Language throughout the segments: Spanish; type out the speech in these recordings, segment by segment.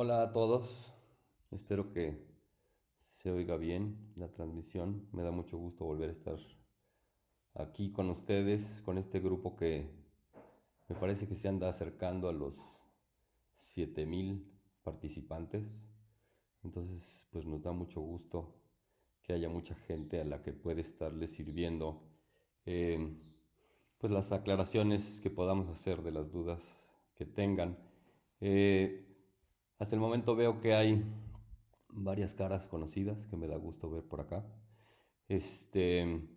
Hola a todos, espero que se oiga bien la transmisión. Me da mucho gusto volver a estar aquí con ustedes, con este grupo que me parece que se anda acercando a los 7000 participantes. Entonces, pues nos da mucho gusto que haya mucha gente a la que puede estarle sirviendo eh, pues las aclaraciones que podamos hacer de las dudas que tengan. Eh, hasta el momento veo que hay varias caras conocidas que me da gusto ver por acá. Este,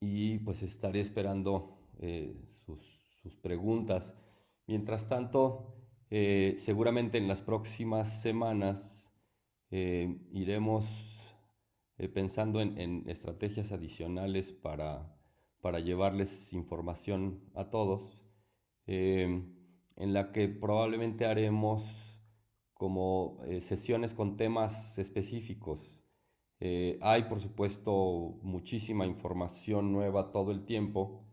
y pues estaré esperando eh, sus, preguntas. Mientras tanto, eh, seguramente en las próximas semanas eh, iremos pensando en, estrategias adicionales para, para, llevarles información a todos, en la que probablemente haremos como eh, sesiones con temas específicos. Eh, hay, por supuesto, muchísima información nueva todo el tiempo,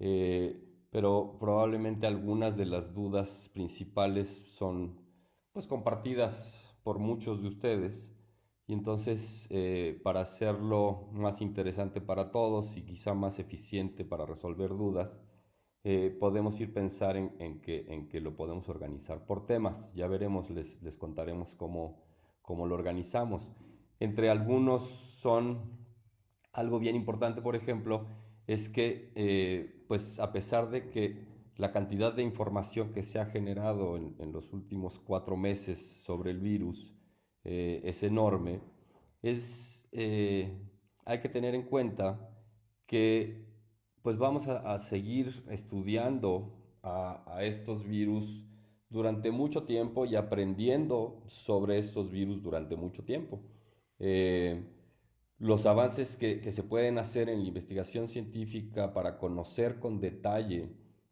eh, pero probablemente algunas de las dudas principales son pues, compartidas por muchos de ustedes. Y entonces, para hacerlo más interesante para todos y quizá más eficiente para resolver dudas, eh, podemos ir pensar en, que, en que lo podemos organizar por temas. Ya veremos, les, les contaremos cómo, cómo lo organizamos. Entre algunos son algo bien importante, por ejemplo, es que, eh, pues a pesar de que la cantidad de información que se ha generado en, los últimos cuatro meses sobre el virus eh, es enorme, es, hay que tener en cuenta que pues vamos a, seguir estudiando a, estos virus durante mucho tiempo y aprendiendo sobre estos virus durante mucho tiempo. Eh, los avances que, se pueden hacer en la investigación científica para conocer con detalle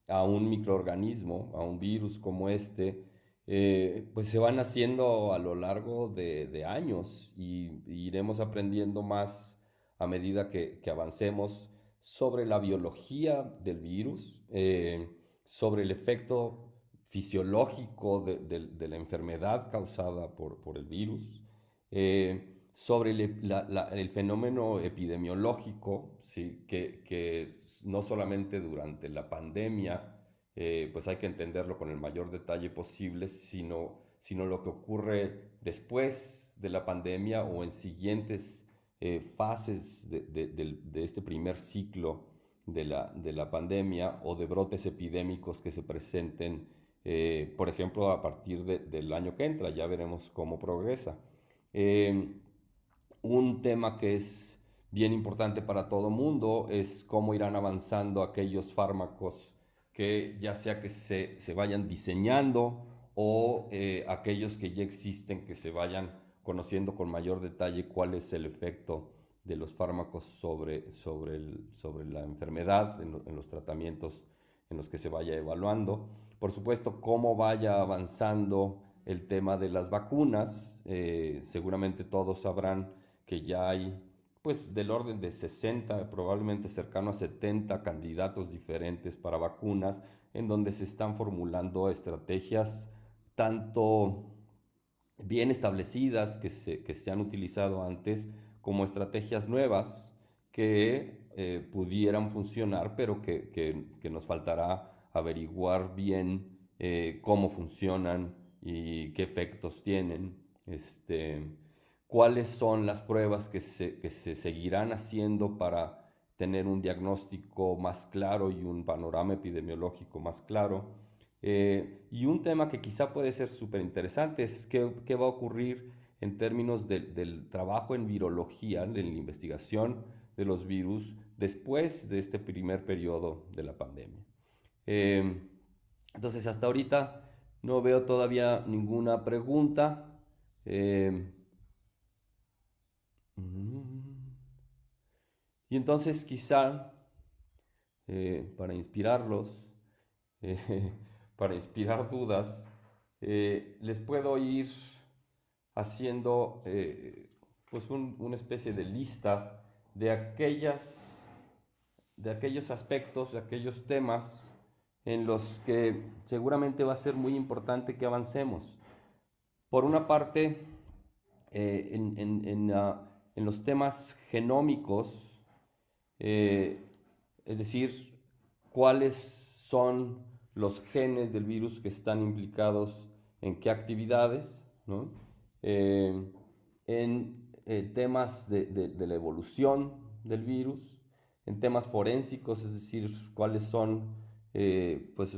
a un microorganismo, a un virus como este, eh, pues se van haciendo a lo largo de, años y, iremos aprendiendo más a medida que avancemos sobre la biología del virus, eh, sobre el efecto fisiológico de, la enfermedad causada por, el virus, eh, sobre el, fenómeno epidemiológico, ¿sí? que, no solamente durante la pandemia, eh, pues hay que entenderlo con el mayor detalle posible, sino, sino lo que ocurre después de la pandemia o en siguientes eh, fases de, este primer ciclo de la, pandemia o de brotes epidémicos que se presenten, eh, por ejemplo, a partir del año que entra. Ya veremos cómo progresa. Em, un tema que es bien importante para todo mundo es cómo irán avanzando aquellos fármacos que ya sea que se vayan diseñando o eh, aquellos que ya existen que se vayan conociendo con mayor detalle cuál es el efecto de los fármacos sobre, sobre, el, sobre la enfermedad, en, los tratamientos en los que se vaya evaluando. Por supuesto, cómo vaya avanzando el tema de las vacunas. Eh, seguramente todos sabrán que ya hay, pues, del orden de 60, probablemente cercano a 70 candidatos diferentes para vacunas, en donde se están formulando estrategias tanto bien establecidas que se, que se han utilizado antes como estrategias nuevas que eh, pudieran funcionar, pero que, que, nos faltará averiguar bien eh, cómo funcionan y qué efectos tienen, este, cuáles son las pruebas que se, que se seguirán haciendo para tener un diagnóstico más claro y un panorama epidemiológico más claro eh, y un tema que quizá puede ser súper interesante es qué, va a ocurrir en términos del trabajo en virología, en la investigación de los virus después de este primer periodo de la pandemia. Eh, entonces, hasta ahorita no veo todavía ninguna pregunta. Eh, y entonces quizá, para inspirarlos, para inspirar dudas, eh, les puedo ir haciendo eh, pues una especie de lista de aquellas de aquellos aspectos, de aquellos temas en los que seguramente va a ser muy importante que avancemos. Por una parte, eh, ah, en, los temas genómicos, es decir, cuáles son los genes del virus que están implicados en qué actividades, ¿no? Eh, en eh, temas de, la evolución del virus, en temas forensicos, es decir, cuáles son eh, pues,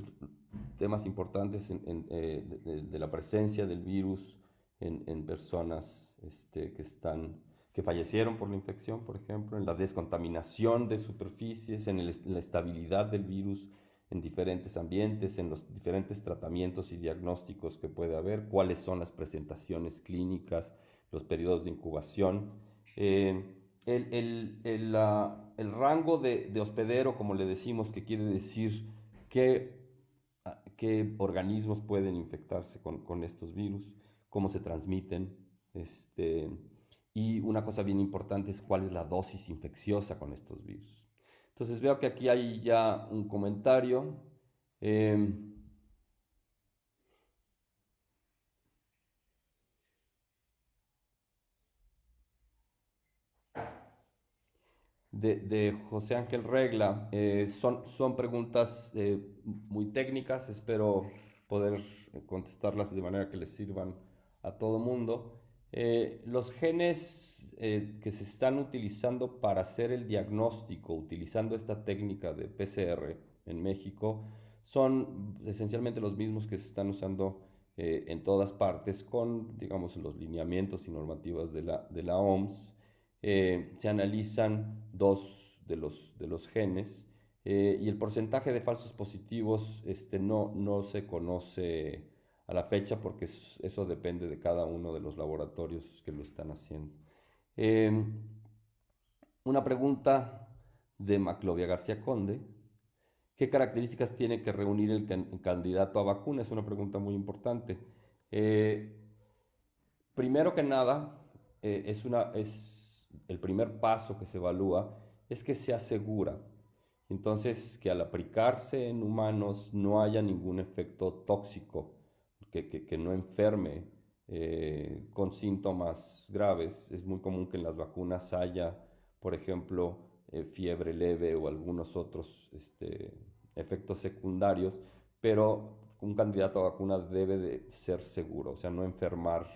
temas importantes de, la presencia del virus en, personas este, que están que fallecieron por la infección, por ejemplo, en la descontaminación de superficies, en la estabilidad del virus en diferentes ambientes, en los diferentes tratamientos y diagnósticos que puede haber, cuáles son las presentaciones clínicas, los periodos de incubación. Eh, el, el, el, rango de, de, hospedero, como le decimos, que quiere decir qué, qué organismos pueden infectarse con, con, estos virus, cómo se transmiten, este, y una cosa bien importante es cuál es la dosis infecciosa con estos virus. Entonces veo que aquí hay ya un comentario. Em, de, José Ángel Regla. Eh, son, son, preguntas eh, muy técnicas, espero poder contestarlas de manera que les sirvan a todo mundo. Eh, los genes eh, que se están utilizando para hacer el diagnóstico utilizando esta técnica de PCR en México son esencialmente los mismos que se están usando eh, en todas partes con, digamos, los lineamientos y normativas de la, OMS. se analizan dos de los, de los genes y el porcentaje de falsos positivos este, no, no se conoce a la fecha porque eso depende de cada uno de los laboratorios que lo están haciendo. Em, una pregunta de Maclovia García Conde. ¿Qué características tiene que reunir el, candidato a vacuna? Es una pregunta muy importante. Eh, primero que nada, eh, es, una, es el primer paso que se evalúa es que se asegura, Entonces, que al aplicarse en humanos no haya ningún efecto tóxico que, no enferme eh, con síntomas graves. Es muy común que en las vacunas haya, por ejemplo, eh, fiebre leve o algunos otros este, efectos secundarios, pero un candidato a vacuna debe de ser seguro, o sea, no enfermar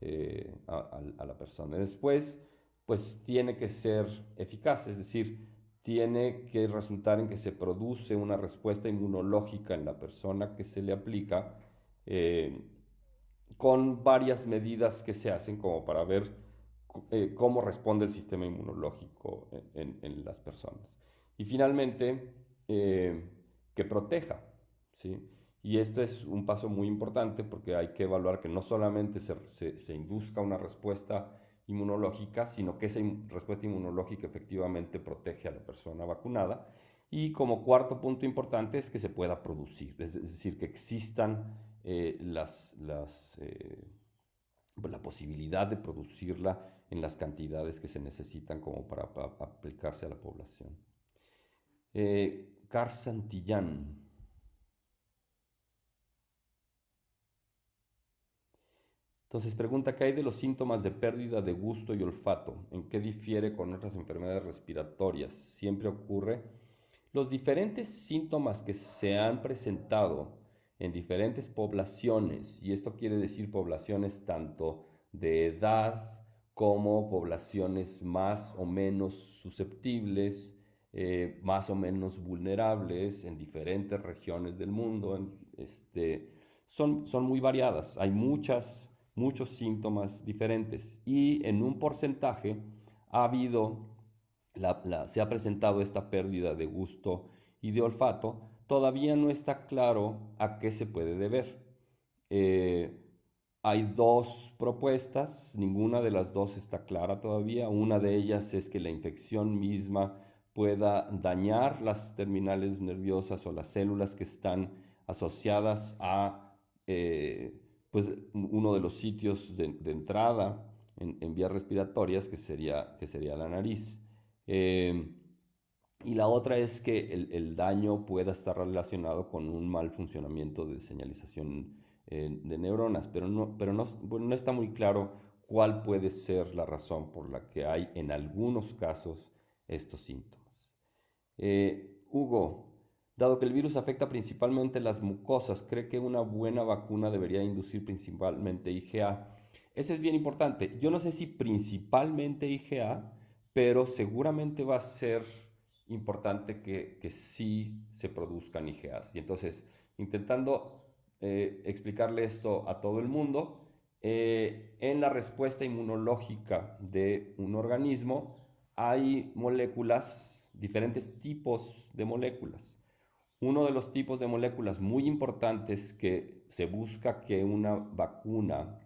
eh, a, la persona. Después, pues tiene que ser eficaz, es decir, tiene que resultar en que se produce una respuesta inmunológica en la persona que se le aplica eh, con varias medidas que se hacen como para ver eh, cómo responde el sistema inmunológico e, en, las personas. Y finalmente, eh, que proteja, ¿sí? Y esto es un paso muy importante porque hay que evaluar que no solamente se, induzca una respuesta inmunológica, sino que esa respuesta inmunológica efectivamente protege a la persona vacunada. Y como cuarto punto importante es que se pueda producir, es decir, que existan eh, eh, pues, la posibilidad de producirla en las cantidades que se necesitan como para, aplicarse a la población. Eh, Car Santillán. Entonces pregunta, ¿qué hay de los síntomas de pérdida de gusto y olfato? ¿En qué difiere con otras enfermedades respiratorias? Siempre ocurre. Los diferentes síntomas que se han presentado en diferentes poblaciones, y esto quiere decir poblaciones tanto de edad como poblaciones más o menos susceptibles, eh, más o menos vulnerables en diferentes regiones del mundo. Este, son, muy variadas, hay muchas, muchos síntomas diferentes y en un porcentaje ha habido, la, se ha presentado esta pérdida de gusto y de olfato, todavía no está claro a qué se puede deber. Eh, hay dos propuestas, ninguna de las dos está clara todavía. Una de ellas es que la infección misma pueda dañar las terminales nerviosas o las células que están asociadas a eh, pues, uno de los sitios de, entrada en, vías respiratorias, que sería, que sería la nariz. Eh, y la otra es que el, el, daño pueda estar relacionado con un mal funcionamiento de señalización eh, de neuronas, pero, no, pero no, no está muy claro cuál puede ser la razón por la que hay en algunos casos estos síntomas. Eh, Hugo, dado que el virus afecta principalmente las mucosas, ¿cree que una buena vacuna debería inducir principalmente IgA? Eso es bien importante. Yo no sé si principalmente IgA, pero seguramente va a ser importante que, que sí se produzcan IGAs. Y entonces, intentando eh, explicarle esto a todo el mundo, eh, en la respuesta inmunológica de un organismo hay moléculas, diferentes tipos de moléculas. Uno de los tipos de moléculas muy importantes que se busca que una vacuna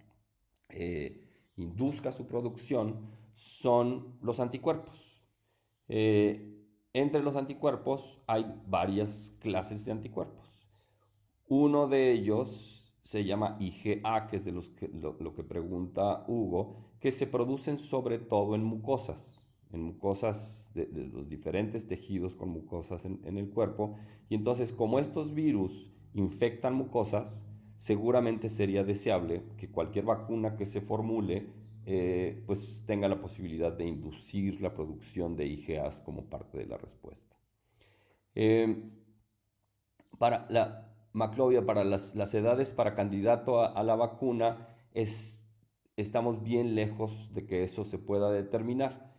eh, induzca su producción son los anticuerpos. Entre los anticuerpos hay varias clases de anticuerpos. Uno de ellos se llama IgA, que es de los que, lo, que pregunta Hugo, que se producen sobre todo en mucosas, en mucosas de, los diferentes tejidos con mucosas en el cuerpo. Y entonces, como estos virus infectan mucosas, seguramente sería deseable que cualquier vacuna que se formule eh, pues tenga la posibilidad de inducir la producción de IGAs como parte de la respuesta. Eh, para la Maclovia, para las, edades para candidato a, la vacuna, es, estamos bien lejos de que eso se pueda determinar.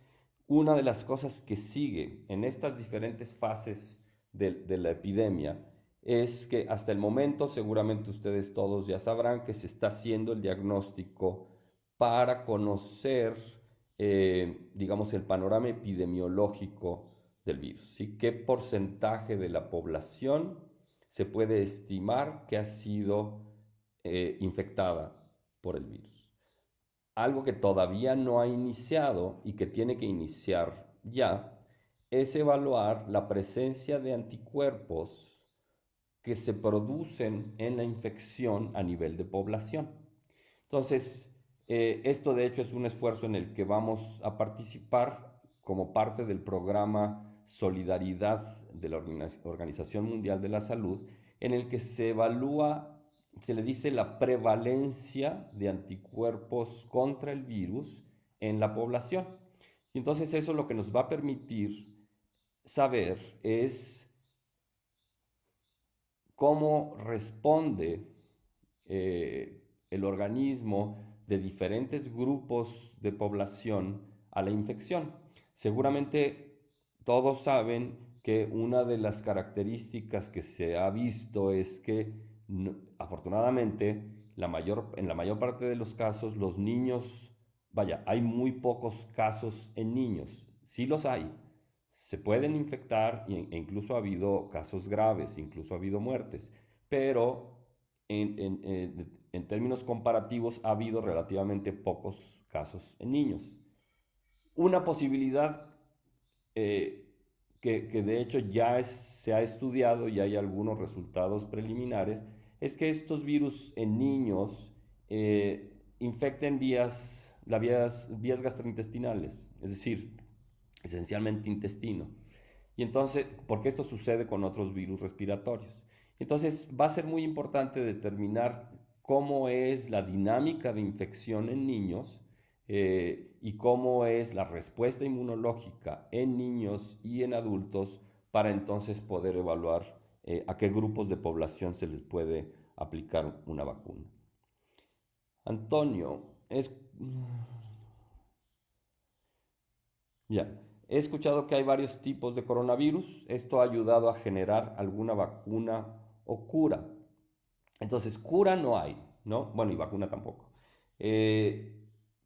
Una de las cosas que sigue en estas diferentes fases de la epidemia es que hasta el momento, seguramente ustedes todos ya sabrán que se está haciendo el diagnóstico para conocer, eh, digamos, el panorama epidemiológico del virus. ¿Qué porcentaje de la población se puede estimar que ha sido eh, infectada por el virus? Algo que todavía no ha iniciado y que tiene que iniciar ya es evaluar la presencia de anticuerpos que se producen en la infección a nivel de población. Entonces, eh, esto de hecho es un esfuerzo en el que vamos a participar como parte del programa Solidaridad de la Organización Mundial de la Salud, en el que se evalúa, se le dice la prevalencia de anticuerpos contra el virus en la población. Y entonces eso lo que nos va a permitir saber es cómo responde eh, el organismo, de diferentes grupos de población a la infección. Seguramente todos saben que una de las características que se ha visto es que afortunadamente la mayor, en la mayor parte de los casos los niños, vaya, hay muy pocos casos en niños, sí los hay, se pueden infectar e incluso ha habido casos graves, incluso ha habido muertes, pero en, eh, en términos comparativos ha habido relativamente pocos casos en niños. Una posibilidad eh, que, de hecho ya se ha estudiado y hay algunos resultados preliminares es que estos virus en niños eh, infecten vías, vías, vías gastrointestinales, es decir, esencialmente intestino. Y entonces, porque esto sucede con otros virus respiratorios. Entonces, va a ser muy importante determinar cómo es la dinámica de infección en niños eh, y cómo es la respuesta inmunológica en niños y en adultos para entonces poder evaluar eh, a qué grupos de población se les puede aplicar una vacuna. Antonio, es... Ya, he escuchado que hay varios tipos de coronavirus. Esto ha ayudado a generar alguna vacuna o cura. Entonces, cura no hay, ¿no? Bueno, y vacuna tampoco. Eh,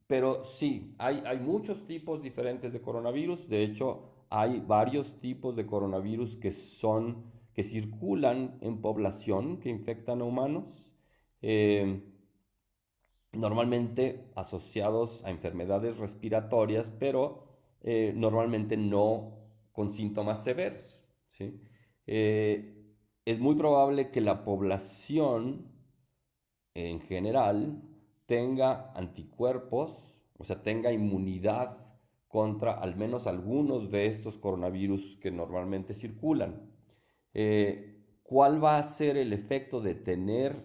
pero sí, hay, hay muchos tipos diferentes de coronavirus. De hecho, hay varios tipos de coronavirus que son que circulan en población que infectan a humanos, eh, normalmente asociados a enfermedades respiratorias, pero eh, normalmente no con síntomas severos. ¿sí? es muy probable que la población en general tenga anticuerpos, o sea, tenga inmunidad contra al menos algunos de estos coronavirus que normalmente circulan. Eh, ¿Cuál va a ser el efecto de tener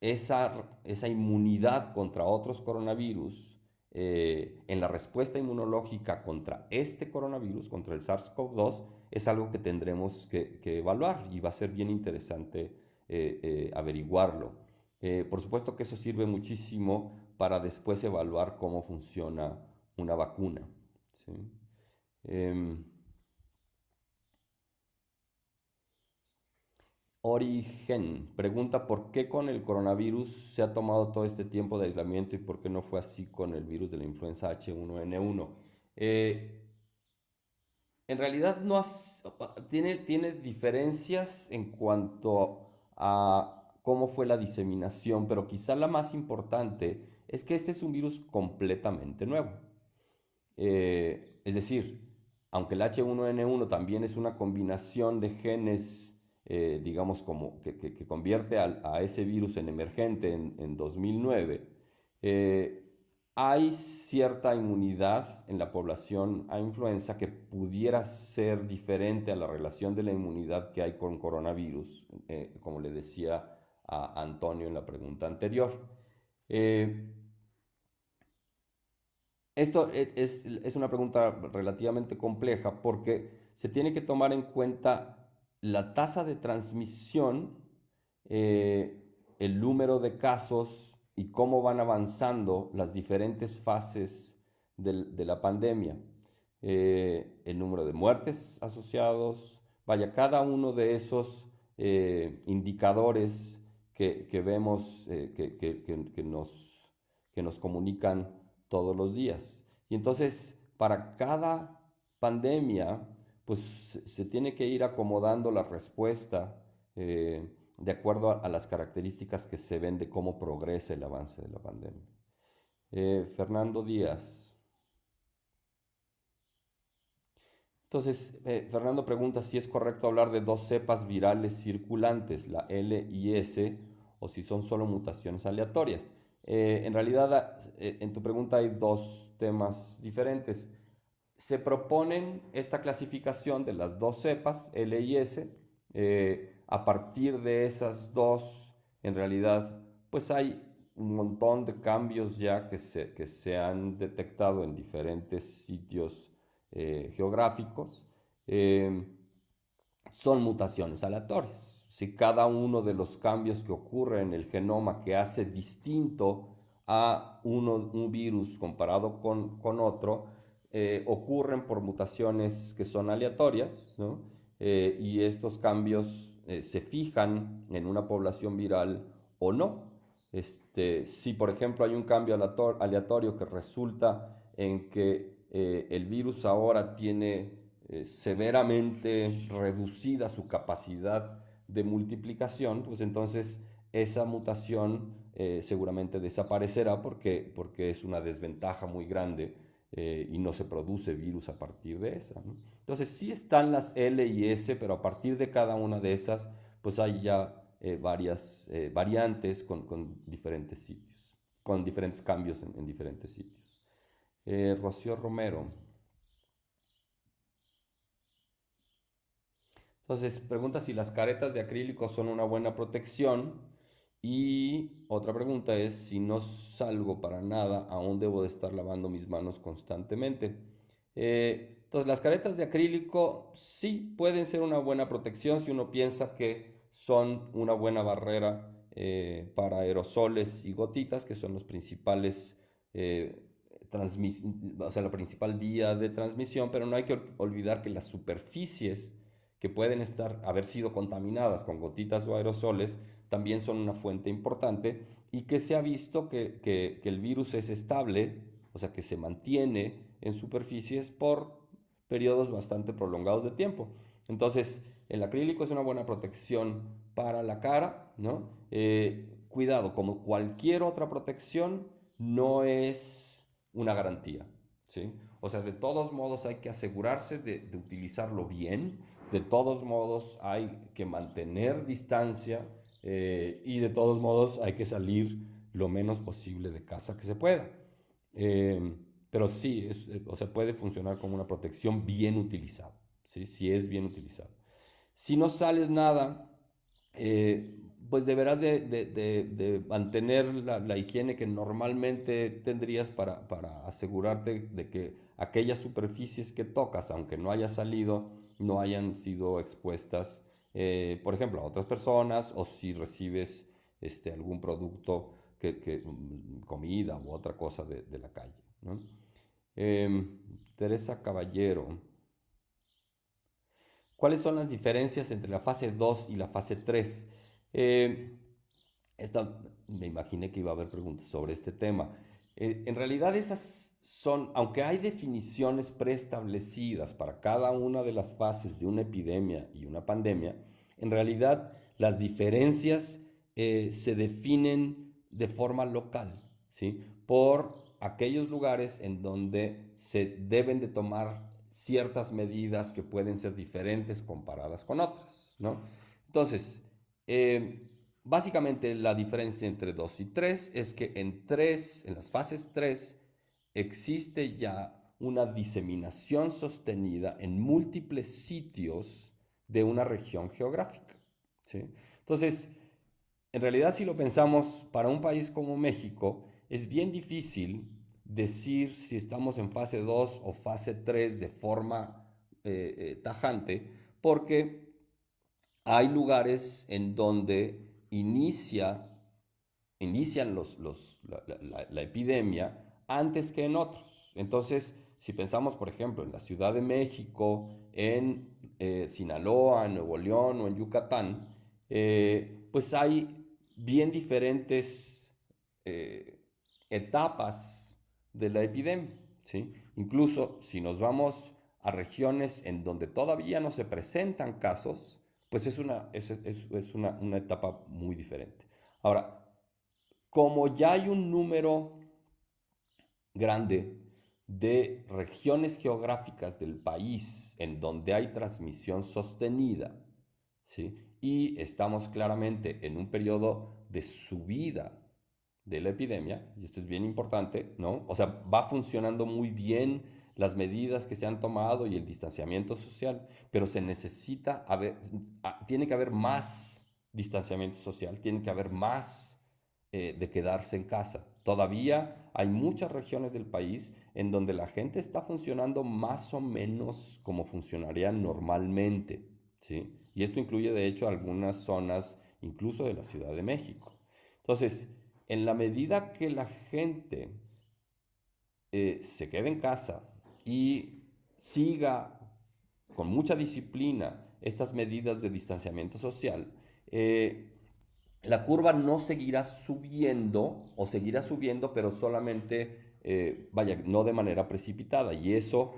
esa, inmunidad contra otros coronavirus eh, en la respuesta inmunológica contra este coronavirus, contra el SARS-CoV-2? es algo que tendremos que, evaluar y va a ser bien interesante eh, eh, averiguarlo. Eh, por supuesto que eso sirve muchísimo para después evaluar cómo funciona una vacuna. Em, origen pregunta por qué con el coronavirus se ha tomado todo este tiempo de aislamiento y por qué no fue así con el virus de la influenza H1N1 en realidad no tiene, tiene diferencias en cuanto a cómo fue la diseminación, pero quizá la más importante es que este es un virus completamente nuevo. Eh, es decir, aunque el H1N1 también es una combinación de genes, eh, digamos, como que, convierte a, ese virus en emergente en, 2009, hay cierta inmunidad en la población a influenza que pudiera ser diferente a la relación de la inmunidad que hay con coronavirus, eh, como le decía a Antonio en la pregunta anterior. Eh, esto e, es, una pregunta relativamente compleja porque se tiene que tomar en cuenta la tasa de transmisión, eh, el número de casos y cómo van avanzando las diferentes fases de, la pandemia. Eh, el número de muertes asociados, vaya, cada uno de esos eh, indicadores que, vemos, eh, que, nos, que nos comunican todos los días. Y entonces, para cada pandemia, pues se, tiene que ir acomodando la respuesta de acuerdo a, las características que se ven de cómo progresa el avance de la pandemia. Eh, Fernando Díaz. Entonces, eh, Fernando pregunta si es correcto hablar de dos cepas virales circulantes, la L y S, o si son solo mutaciones aleatorias. Eh, en realidad, en tu pregunta hay dos temas diferentes. Se proponen esta clasificación de las dos cepas, L y S, a partir de esas dos, en realidad, pues hay un montón de cambios ya que se, se han detectado en diferentes sitios eh, geográficos. Em, son mutaciones aleatorias. Si cada uno de los cambios que ocurre en el genoma que hace distinto a un virus comparado con, otro, eh, ocurren por mutaciones que son aleatorias, eh, y estos cambios eh, se fijan en una población viral o no. Este, si, por ejemplo, hay un cambio aleatorio que resulta en que eh, el virus ahora tiene eh, severamente reducida su capacidad de multiplicación, pues entonces esa mutación seguramente desaparecerá porque es una desventaja muy grande eh, y no se produce virus a partir de esa. Entonces sí están las L y S, pero a partir de cada una de esas, pues hay ya eh, varias eh, variantes con, diferentes sitios, con diferentes cambios en, en diferentes sitios. Rocío Romero. Entonces pregunta si las caretas de acrílico son una buena protección. Y otra pregunta es, si no salgo para nada, ¿aún debo de estar lavando mis manos constantemente? Eh, entonces, las caretas de acrílico sí pueden ser una buena protección si uno piensa que son una buena barrera eh, para aerosoles y gotitas, que son los principales, eh, o sea, la principal vía de transmisión, pero no hay que olvidar que las superficies que pueden estar, haber sido contaminadas con gotitas o aerosoles, también son una fuente importante y que se ha visto que, el virus es estable, o sea, que se mantiene en superficies por periodos bastante prolongados de tiempo. Entonces, el acrílico es una buena protección para la cara, ¿no? Eh, cuidado, como cualquier otra protección, no es una garantía, ¿sí? O sea, de todos modos hay que asegurarse de, de utilizarlo bien, de todos modos hay que mantener distancia, eh, y de todos modos hay que salir lo menos posible de casa que se pueda. Eh, pero sí, eh, o sea, puede funcionar como una protección bien utilizada, si es bien utilizada. Si no sales nada, pues deberás de, de, de, mantener la, higiene que normalmente tendrías para, para, asegurarte de que aquellas superficies que tocas, aunque no haya salido, no hayan sido expuestas eh, por ejemplo, a otras personas o si recibes este, algún producto, que, mm, comida u otra cosa de, la calle. Em, Teresa Caballero, ¿cuáles son las diferencias entre la fase 2 y la fase 3? Eh, me imaginé que iba a haber preguntas sobre este tema. Eh, en realidad esas son, aunque hay definiciones preestablecidas para cada una de las fases de una epidemia y una pandemia, en realidad las diferencias eh, se definen de forma local, ¿sí? Por aquellos lugares en donde se deben de tomar ciertas medidas que pueden ser diferentes comparadas con otras, ¿no? Entonces, eh, básicamente la diferencia entre 2 y 3 es que en 3, en las fases 3, existe ya una diseminación sostenida en múltiples sitios de una región geográfica. Entonces, en realidad si lo pensamos, para un país como México es bien difícil decir si estamos en fase 2 o fase 3 de forma eh, eh, tajante, porque hay lugares en donde inicia, inician la epidemia antes que en otros. Entonces, si pensamos, por ejemplo, en la Ciudad de México, en eh, Sinaloa, Nuevo León o en Yucatán, eh, pues hay bien diferentes eh, etapas de la epidemia. Incluso si nos vamos a regiones en donde todavía no se presentan casos, pues es una, una, una etapa muy diferente. Ahora, como ya hay un número grande de regiones geográficas del país en donde hay transmisión sostenida, ¿sí? Y estamos claramente en un periodo de subida de la epidemia, y esto es bien importante, ¿no? O sea, va funcionando muy bien las medidas que se han tomado y el distanciamiento social, pero se necesita ah, tiene que haber más distanciamiento social, tiene que haber más eh, de quedarse en casa, Todavía hay muchas regiones del país en donde la gente está funcionando más o menos como funcionaría normalmente, ¿sí? Y esto incluye de hecho algunas zonas incluso de la Ciudad de México. Entonces, en la medida que la gente eh, se quede en casa y siga con mucha disciplina estas medidas de distanciamiento social, eh, la curva no seguirá subiendo o seguirá subiendo, pero solamente, eh, vaya, no de manera precipitada. Y eso,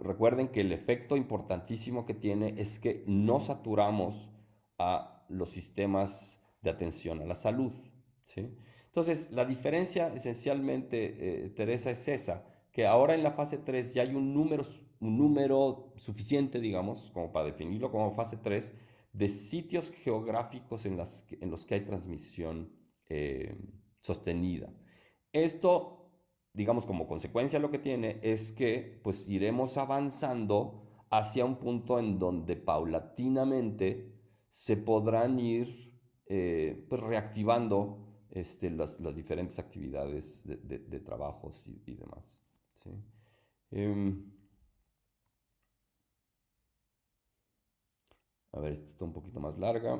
recuerden que el efecto importantísimo que tiene es que no saturamos a los sistemas de atención a la salud. ¿sí? Entonces, la diferencia esencialmente, eh, Teresa, es esa, que ahora en la fase 3 ya hay un número, un número suficiente, digamos, como para definirlo como fase 3, de sitios geográficos en, en los que hay transmisión eh, sostenida. Esto, digamos, como consecuencia lo que tiene es que pues iremos avanzando hacia un punto en donde paulatinamente se podrán ir eh, pues, reactivando este, las, diferentes actividades de, trabajos y, demás. ¿sí? Em, A ver, esta está un poquito más larga.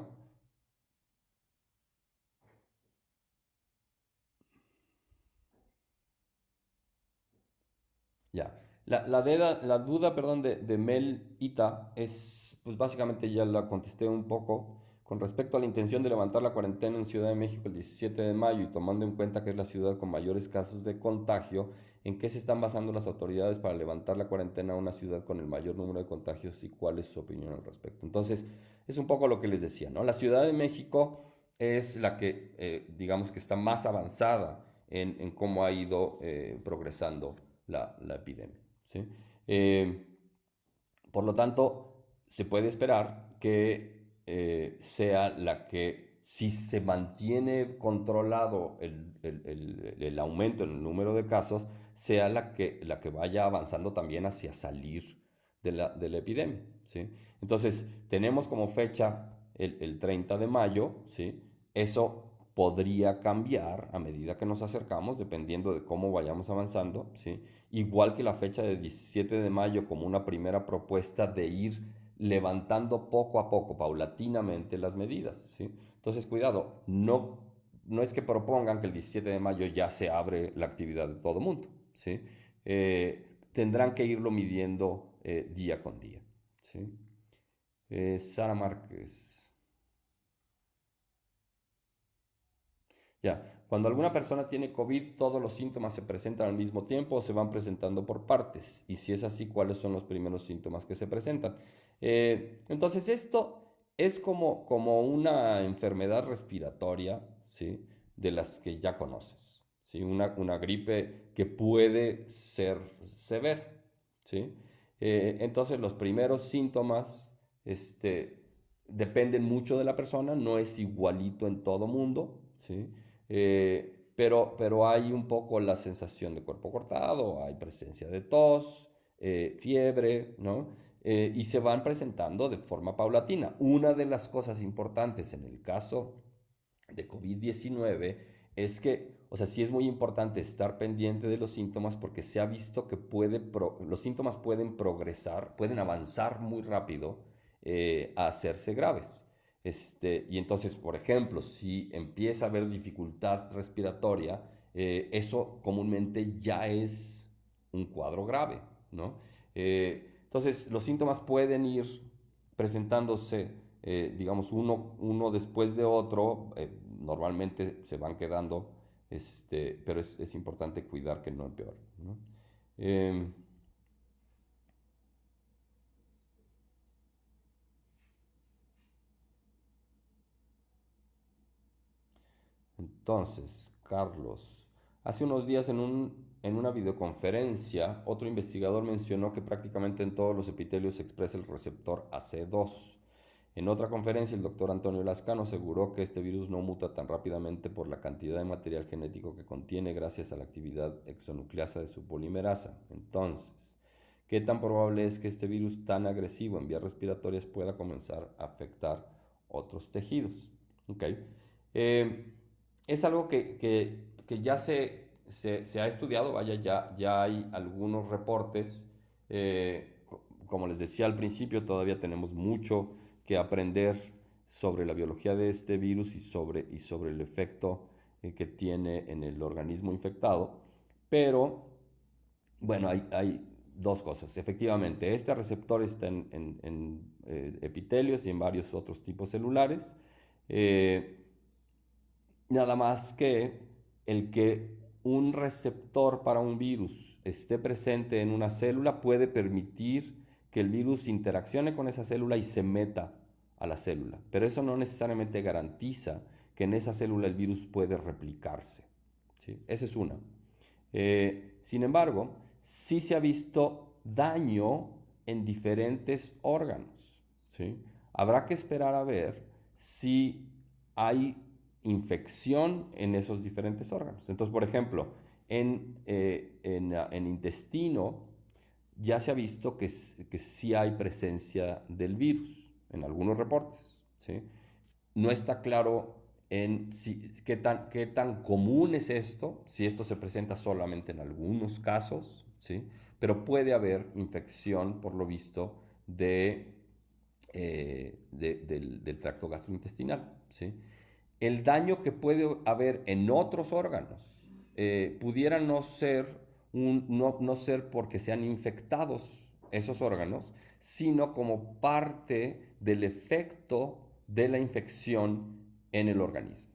Ya. La, la duda perdón, de, de, Mel Ita es, pues básicamente ya la contesté un poco. Con respecto a la intención de levantar la cuarentena en Ciudad de México el 17 de mayo y tomando en cuenta que es la ciudad con mayores casos de contagio, ¿En qué se están basando las autoridades para levantar la cuarentena a una ciudad con el mayor número de contagios y cuál es su opinión al respecto? Entonces, es un poco lo que les decía, ¿no? La Ciudad de México es la que, eh, digamos que está más avanzada en, cómo ha ido eh, progresando la, epidemia, ¿sí? Eh, por lo tanto, se puede esperar que sea la que si se mantiene controlado el, aumento en el número de casos, sea la que, la que vaya avanzando también hacia salir de la, de la epidemia. ¿sí? Entonces, tenemos como fecha el, 30 de mayo, ¿sí? eso podría cambiar a medida que nos acercamos, dependiendo de cómo vayamos avanzando, ¿sí? igual que la fecha del 17 de mayo como una primera propuesta de ir levantando poco a poco, paulatinamente las medidas. ¿sí? Entonces, cuidado, no, no es que propongan que el 17 de mayo ya se abre la actividad de todo el mundo. ¿sí? Eh, tendrán que irlo midiendo eh, día con día. Eh, Sara Márquez. Ya, cuando alguna persona tiene COVID, todos los síntomas se presentan al mismo tiempo o se van presentando por partes. Y si es así, ¿cuáles son los primeros síntomas que se presentan? entonces, esto es como, como una enfermedad respiratoria, ¿sí? De las que ya conoces una, gripe que puede ser severa. Eh, entonces los primeros síntomas este, dependen mucho de la persona, no es igualito en todo mundo, eh, pero, pero hay un poco la sensación de cuerpo cortado, hay presencia de tos, eh, fiebre, y se van presentando de forma paulatina. Una de las cosas importantes en el caso de COVID-19 es que o sea, sí es muy importante estar pendiente de los síntomas porque se ha visto que puede los síntomas pueden progresar, pueden avanzar muy rápido eh, a hacerse graves. Este, y entonces, por ejemplo, si empieza a haber dificultad respiratoria, eh, eso comúnmente ya es un cuadro grave, ¿no? Eh, entonces, los síntomas pueden ir presentándose, digamos, uno, uno después de otro, normalmente se van quedando este, pero es, importante cuidar que no empeore. peor. Em, entonces, Carlos, hace unos días en, en una videoconferencia, otro investigador mencionó que prácticamente en todos los epitelios se expresa el receptor AC2 en otra conferencia, el doctor Antonio Lascano aseguró que este virus no muta tan rápidamente por la cantidad de material genético que contiene gracias a la actividad exonucleasa de su polimerasa. Entonces, ¿qué tan probable es que este virus tan agresivo en vías respiratorias pueda comenzar a afectar otros tejidos? Eh, es algo que, ya se, se, ha estudiado, vaya, ya, ya hay algunos reportes. Eh, como les decía al principio, todavía tenemos mucho que aprender sobre la biología de este virus y sobre, y sobre el efecto eh, que tiene en el organismo infectado. Pero, bueno, hay, dos cosas. Efectivamente, este receptor está en, eh, epitelios y en varios otros tipos celulares. Eh, nada más que el que un receptor para un virus esté presente en una célula puede permitir que el virus interaccione con esa célula y se meta a la célula, pero eso no necesariamente garantiza que en esa célula el virus puede replicarse. Esa es una. Eh, sin embargo, sí se ha visto daño en diferentes órganos. Habrá que esperar a ver si hay infección en esos diferentes órganos. Entonces, por ejemplo, en, el eh, ah, intestino ya se ha visto que, que sí hay presencia del virus en algunos reportes. ¿sí? No está claro en qué, tan, qué tan común es esto, si esto se presenta solamente en algunos casos, ¿sí? pero puede haber infección, por lo visto, de, eh, del, tracto gastrointestinal. ¿sí? El daño que puede haber en otros órganos eh, pudiera no ser, un, no, no ser porque sean infectados esos órganos, sino como parte del efecto de la infección en el organismo.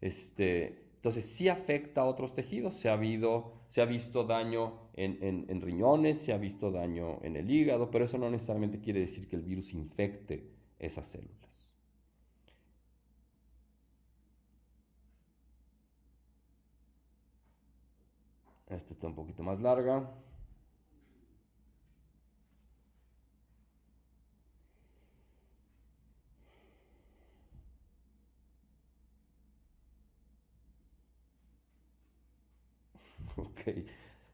Este, entonces sí afecta a otros tejidos, se ha, visto daño en, en, riñones, se ha visto daño en el hígado, pero eso no necesariamente quiere decir que el virus infecte esas células. Esta está un poquito más larga. Ok.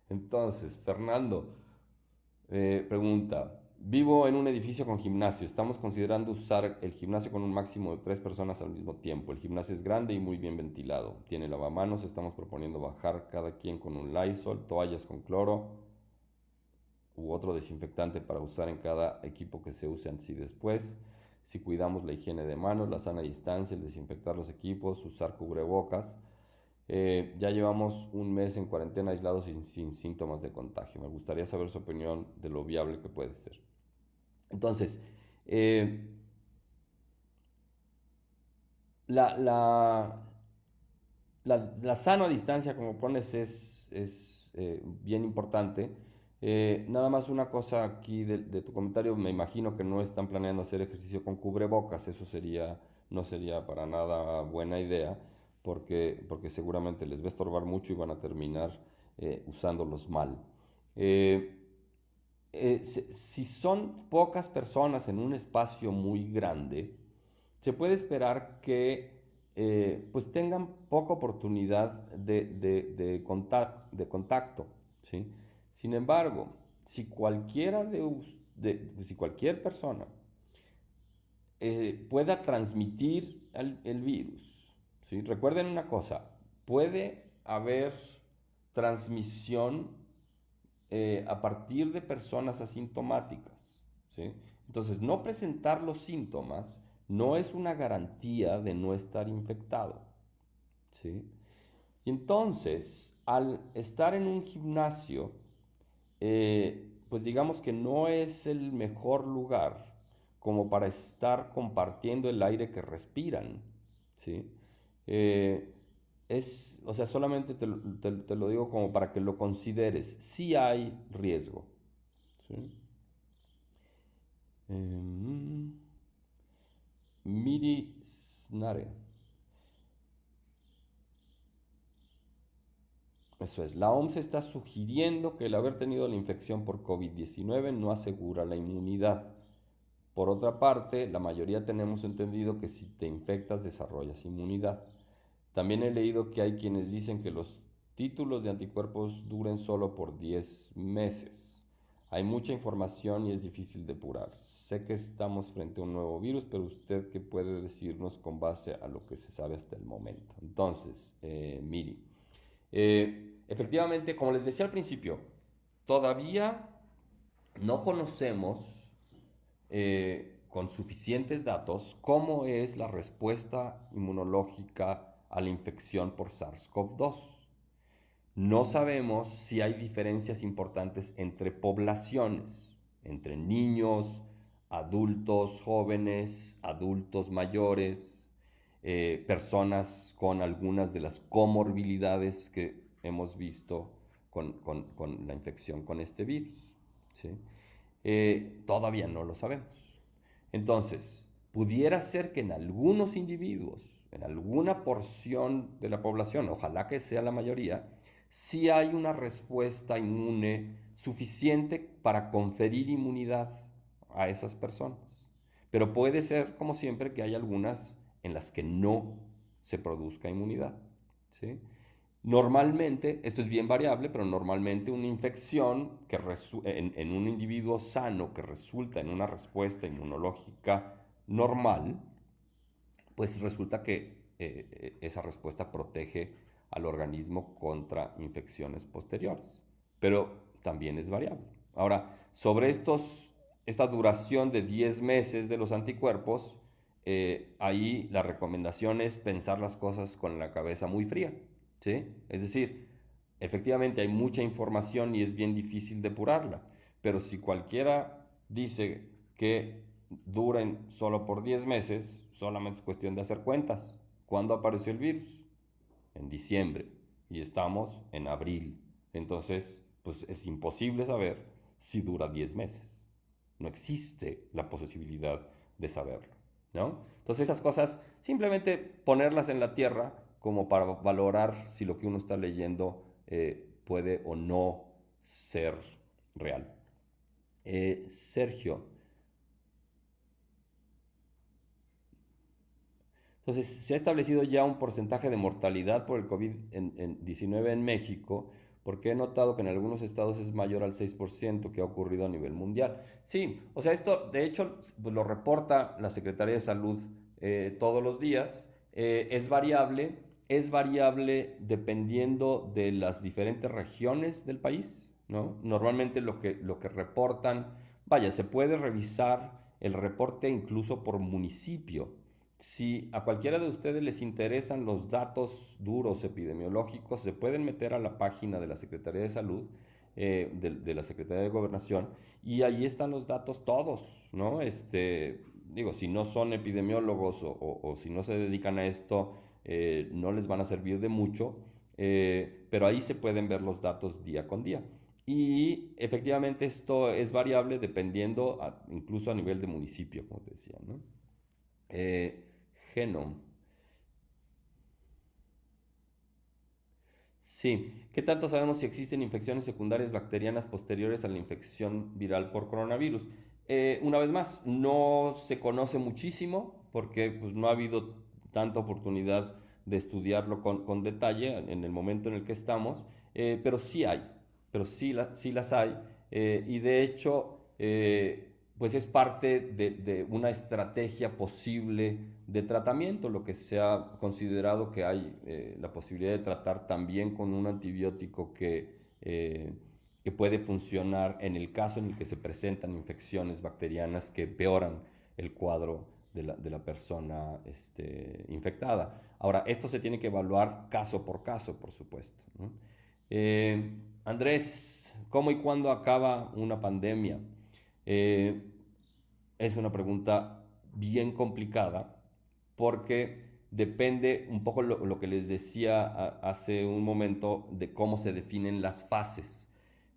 Entonces, Fernando eh, pregunta, vivo en un edificio con gimnasio, estamos considerando usar el gimnasio con un máximo de tres personas al mismo tiempo. El gimnasio es grande y muy bien ventilado, tiene lavamanos, estamos proponiendo bajar cada quien con un Lysol, toallas con cloro u otro desinfectante para usar en cada equipo que se use antes y después. Si cuidamos la higiene de manos, la sana distancia, el desinfectar los equipos, usar cubrebocas, eh, ya llevamos un mes en cuarentena aislados sin, sin síntomas de contagio. Me gustaría saber su opinión de lo viable que puede ser. Entonces, eh, la, la, la, sana distancia, como pones, es, eh, bien importante. nada más una cosa aquí de, tu comentario, me imagino que no están planeando hacer ejercicio con cubrebocas, eso sería, no sería para nada buena idea porque, seguramente les va a estorbar mucho y van a terminar eh, usándolos mal. Eh, eh, si son pocas personas en un espacio muy grande, se puede esperar que pues tengan poca oportunidad de, de, de, contacto. Sin embargo, si cualquiera de, si cualquier persona pueda transmitir el virus, Recuerden una cosa, puede haber transmisión eh, a partir de personas asintomáticas. ¿sí? Entonces, no presentar los síntomas no es una garantía de no estar infectado. ¿sí? Y entonces, al estar en un gimnasio, eh, pues digamos que no es el mejor lugar como para estar compartiendo el aire que respiran, ¿sí? Eh, es, o sea, solamente te, lo digo como para que lo consideres. Si hay riesgo. ¿sí? Em, Snare. Eso es, la OMS está sugiriendo que el haber tenido la infección por COVID-19 no asegura la inmunidad. Por otra parte, la mayoría tenemos entendido que si te infectas desarrollas inmunidad. También he leído que hay quienes dicen que los títulos de anticuerpos duren solo por 10 meses. Hay mucha información y es difícil depurar. Sé que estamos frente a un nuevo virus, pero usted qué puede decirnos con base a lo que se sabe hasta el momento. Entonces, eh, Miri, eh, efectivamente, como les decía al principio, todavía no conocemos eh, con suficientes datos cómo es la respuesta inmunológica a la infección por SARS-CoV-2. No sabemos si hay diferencias importantes entre poblaciones, entre niños, adultos jóvenes, adultos mayores, eh, personas con algunas de las comorbilidades que hemos visto con, la infección con este virus. Eh, todavía no lo sabemos. Entonces, pudiera ser que en algunos individuos en alguna porción de la población, ojalá que sea la mayoría, si hay una respuesta inmune suficiente para conferir inmunidad a esas personas. Pero puede ser, como siempre, que hay algunas en las que no se produzca inmunidad. ¿sí? Normalmente, esto es bien variable, pero normalmente una infección que en, un individuo sano que resulta en una respuesta inmunológica normal, pues resulta que eh, eh, esa respuesta protege al organismo contra infecciones posteriores, pero también es variable. Ahora, sobre esta duración de 10 meses de los anticuerpos, eh, ahí la recomendación es pensar las cosas con la cabeza muy fría, ¿sí? Es decir, efectivamente hay mucha información y es bien difícil depurarla, pero si cualquiera dice que duren solo por 10 meses, solamente es cuestión de hacer cuentas. ¿Cuándo apareció el virus? En diciembre y estamos en abril. Entonces, pues es imposible saber si dura 10 meses. No existe la posibilidad de saberlo, Entonces esas cosas simplemente ponerlas en la tierra como para valorar si lo que uno está leyendo eh, puede o no ser real. Eh, Sergio, Entonces, se ha establecido ya un porcentaje de mortalidad por el COVID-19 en México, porque he notado que en algunos estados es mayor al 6% que ha ocurrido a nivel mundial. Sí, o sea, esto de hecho pues, lo reporta la Secretaría de Salud eh, todos los días, eh, es variable, es variable dependiendo de las diferentes regiones del país, ¿no? Normalmente lo que, lo que reportan, vaya, se puede revisar el reporte incluso por municipio, si a cualquiera de ustedes les interesan los datos duros epidemiológicos, se pueden meter a la página de la Secretaría de Salud, eh, de, la Secretaría de Gobernación, y ahí están los datos todos, ¿no? Este, digo, si no son epidemiólogos o, si no se dedican a esto, eh, no les van a servir de mucho, eh, pero ahí se pueden ver los datos día con día. Y efectivamente esto es variable dependiendo incluso a nivel de municipio, como te decía, ¿no? eh, Sí, ¿qué tanto sabemos si existen infecciones secundarias bacterianas posteriores a la infección viral por coronavirus? Eh, una vez más, no se conoce muchísimo porque pues, no ha habido tanta oportunidad de estudiarlo con, detalle en el momento en el que estamos, eh, pero sí hay, pero sí, las hay. Eh, y de hecho, pues es parte de, una estrategia posible de tratamiento, lo que se ha considerado que hay eh, la posibilidad de tratar también con un antibiótico que, eh, que, puede funcionar en el caso en el que se presentan infecciones bacterianas que peoran el cuadro de la, persona este, infectada. Ahora, esto se tiene que evaluar caso por caso, por supuesto. Eh, Andrés, ¿cómo y cuándo acaba una pandemia? Eh, es una pregunta bien complicada porque depende un poco lo, lo que les decía hace un momento de cómo se definen las fases.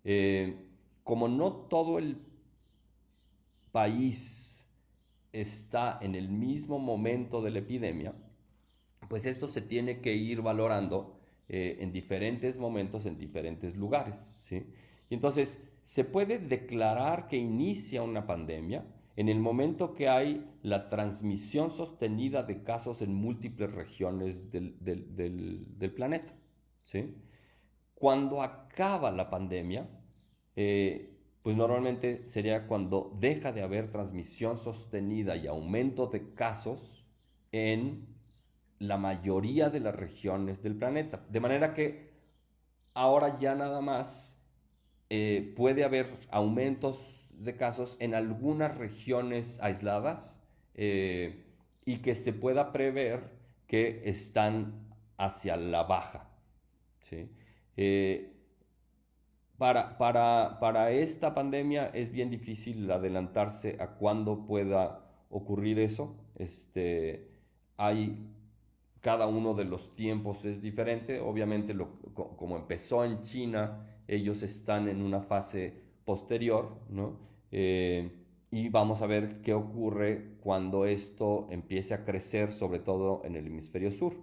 Eh, como no todo el país está en el mismo momento de la epidemia, pues esto se tiene que ir valorando eh, en diferentes momentos, en diferentes lugares. ¿sí? Y entonces, se puede declarar que inicia una pandemia en el momento que hay la transmisión sostenida de casos en múltiples regiones del, planeta. ¿sí? Cuando acaba la pandemia, eh, pues normalmente sería cuando deja de haber transmisión sostenida y aumento de casos en la mayoría de las regiones del planeta. De manera que ahora ya nada más eh, puede haber aumentos de casos en algunas regiones aisladas eh, y que se pueda prever que están hacia la baja. Eh, para, esta pandemia es bien difícil adelantarse a cuándo pueda ocurrir eso. Este, hay, cada uno de los tiempos es diferente. Obviamente, como empezó en China, ellos están en una fase posterior, ¿no? Eh, y vamos a ver qué ocurre cuando esto empiece a crecer, sobre todo en el hemisferio sur.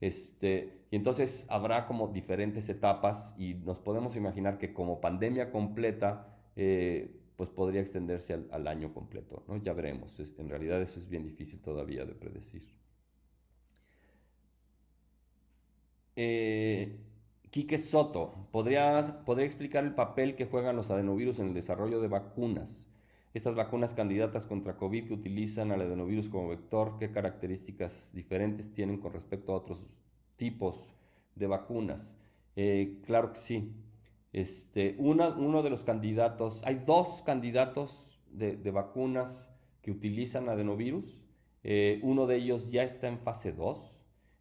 Este, y entonces habrá como diferentes etapas y nos podemos imaginar que como pandemia completa, eh, pues podría extenderse al, año completo, ¿no? Ya veremos. en realidad eso es bien difícil todavía de predecir. Eh, Quique Soto, ¿podrías, ¿podría explicar el papel que juegan los adenovirus en el desarrollo de vacunas? Estas vacunas candidatas contra COVID que utilizan al adenovirus como vector, ¿qué características diferentes tienen con respecto a otros tipos de vacunas? Eh, claro que sí. Este, uno de los candidatos, hay dos candidatos de, vacunas que utilizan adenovirus. Eh, uno de ellos ya está en fase 2,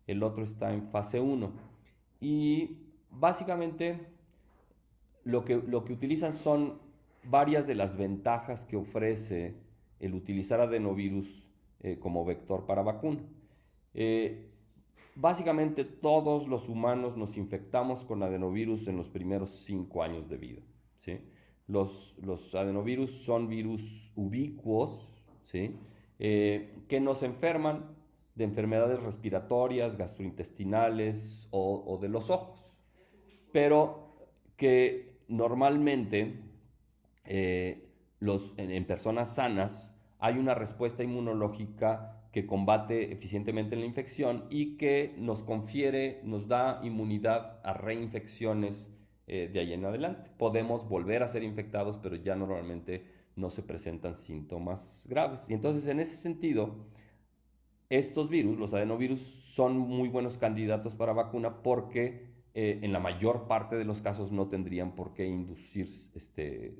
el otro está en fase 1. Y Básicamente, lo que, utilizan son varias de las ventajas que ofrece el utilizar adenovirus eh, como vector para vacuna. Eh, básicamente todos los humanos nos infectamos con adenovirus en los primeros cinco años de vida. Los, adenovirus son virus ubicuos eh, que nos enferman de enfermedades respiratorias, gastrointestinales o de los ojos pero que normalmente eh, los, en, personas sanas hay una respuesta inmunológica que combate eficientemente la infección y que nos confiere, nos da inmunidad a reinfecciones eh, de ahí en adelante. Podemos volver a ser infectados, pero ya normalmente no se presentan síntomas graves. Y entonces, en ese sentido, estos virus, los adenovirus, son muy buenos candidatos para vacuna porque eh, en la mayor parte de los casos no tendrían por qué inducir este,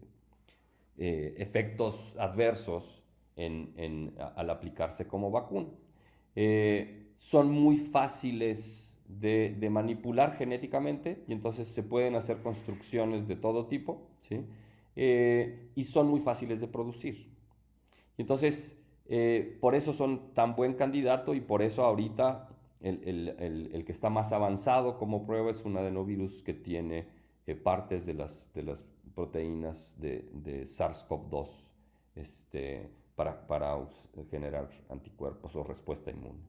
eh, efectos adversos al aplicarse como vacuna. Eh, son muy fáciles de, manipular genéticamente y entonces se pueden hacer construcciones de todo tipo y son muy fáciles de producir. entonces, por eso son tan buen candidato y por eso ahorita el, que está más avanzado como prueba es un adenovirus que tiene eh, partes de las, de las proteínas de, SARS-CoV-2 este, para, para generar anticuerpos o respuesta inmune.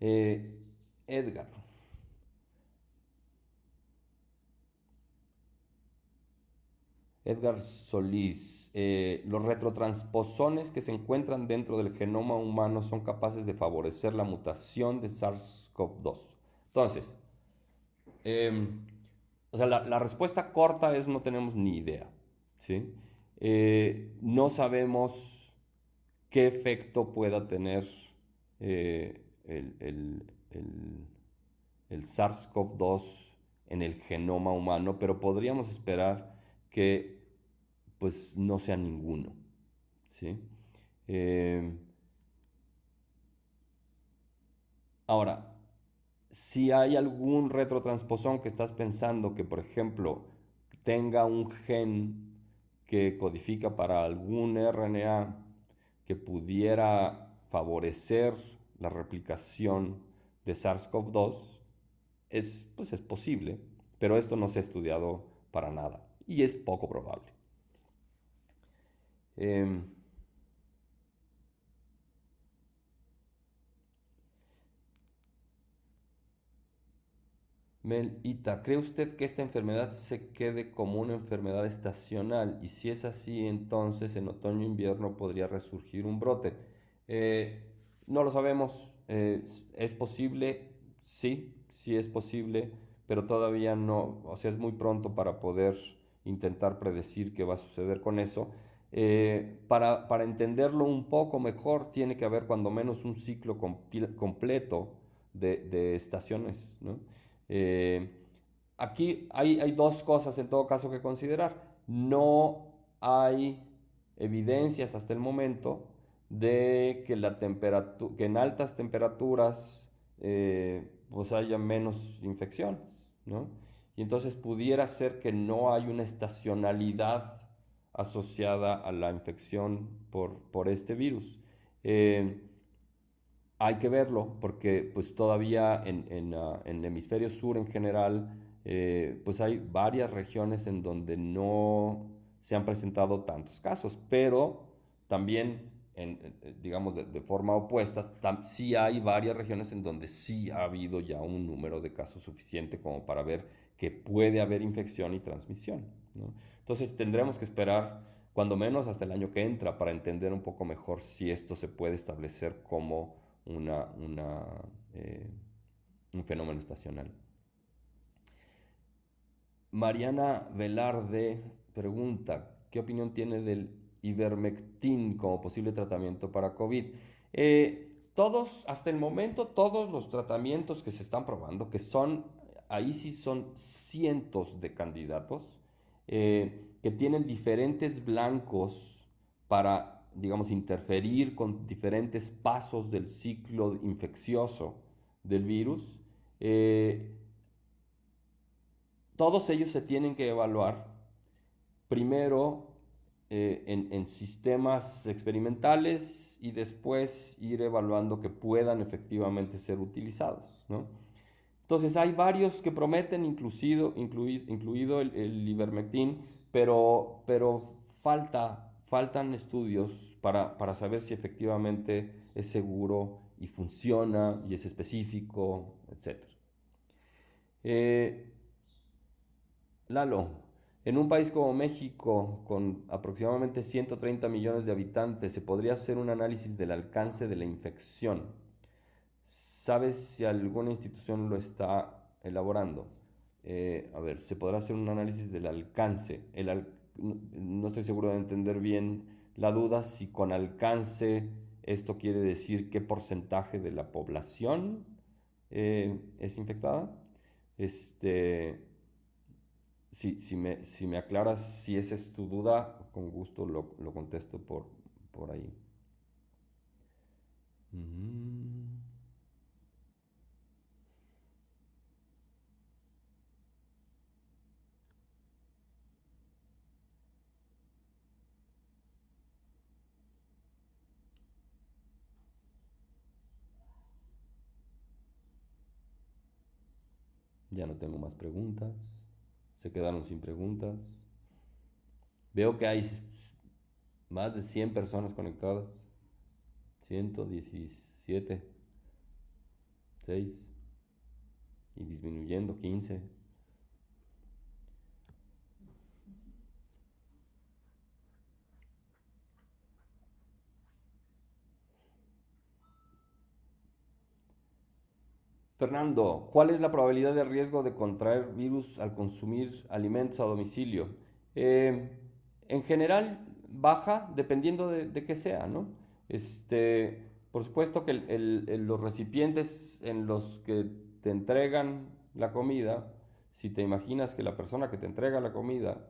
Eh, Edgar. Edgar Solís, eh, los retrotransposones que se encuentran dentro del genoma humano son capaces de favorecer la mutación de SARS-CoV-2. Entonces, em, o la, respuesta corta es no tenemos ni idea, ¿sí? Eh, no sabemos qué efecto pueda tener eh, el SARS-CoV-2 en el genoma humano, pero podríamos esperar que pues no sea ninguno. ¿sí? Eh, ahora, si hay algún retrotransposón que estás pensando que, por ejemplo, tenga un gen que codifica para algún RNA que pudiera favorecer la replicación de SARS-CoV-2, es, pues es posible, pero esto no se ha estudiado para nada y es poco probable. Em, Melita, ¿cree usted que esta enfermedad se quede como una enfermedad estacional? Y si es así, entonces en otoño-invierno podría resurgir un brote. Eh, no lo sabemos. Eh, ¿Es posible? Sí, sí es posible, pero todavía no, o sea, es muy pronto para poder intentar predecir qué va a suceder con eso. Eh, para, entenderlo un poco mejor, tiene que haber cuando menos un ciclo completo de, estaciones. Eh, aquí hay, dos cosas en todo caso que considerar. No hay evidencias hasta el momento de que, la que en altas temperaturas eh, pues haya menos infecciones. Y entonces pudiera ser que no hay una estacionalidad asociada a la infección por, por este virus. Eh, hay que verlo porque pues todavía en, ah, el hemisferio sur en general eh, pues hay varias regiones en donde no se han presentado tantos casos, pero también eh, digamos de, forma opuesta, sí hay varias regiones en donde sí ha habido ya un número de casos suficiente como para ver que puede haber infección y transmisión. Entonces tendremos que esperar cuando menos hasta el año que entra para entender un poco mejor si esto se puede establecer como una, eh, un fenómeno estacional. Mariana Velarde pregunta, ¿qué opinión tiene del ivermectin como posible tratamiento para COVID? Eh, todos, hasta el momento, todos los tratamientos que se están probando, que son, ahí sí son cientos de candidatos, eh, que tienen diferentes blancos para, digamos, interferir con diferentes pasos del ciclo infeccioso del virus, eh, todos ellos se tienen que evaluar primero eh, en, en, sistemas experimentales y después ir evaluando que puedan efectivamente ser utilizados. ¿no? Entonces hay varios que prometen, incluido, incluido, el, el, ivermectin, pero, falta, faltan estudios para, saber si efectivamente es seguro y funciona y es específico, etc. Eh, Lalo, en un país como México, con aproximadamente 130 millones de habitantes, se podría hacer un análisis del alcance de la infección. ¿Sabes si alguna institución lo está elaborando? Eh, a ver, se podrá hacer un análisis del alcance. El no estoy seguro de entender bien la duda si con alcance esto quiere decir qué porcentaje de la población eh, es infectada. Este, si, me, si, me, aclaras si esa es tu duda, con gusto lo, contesto por, por ahí. Mm. Ya no tengo más preguntas. Se quedaron sin preguntas. Veo que hay más de 100 personas conectadas. 117. 6. Y disminuyendo 15. Fernando, ¿cuál es la probabilidad de riesgo de contraer virus al consumir alimentos a domicilio? Eh, en general, baja dependiendo de, qué sea, ¿no? Este, por supuesto que los recipientes en los que te entregan la comida, si te imaginas que la persona que te entrega la comida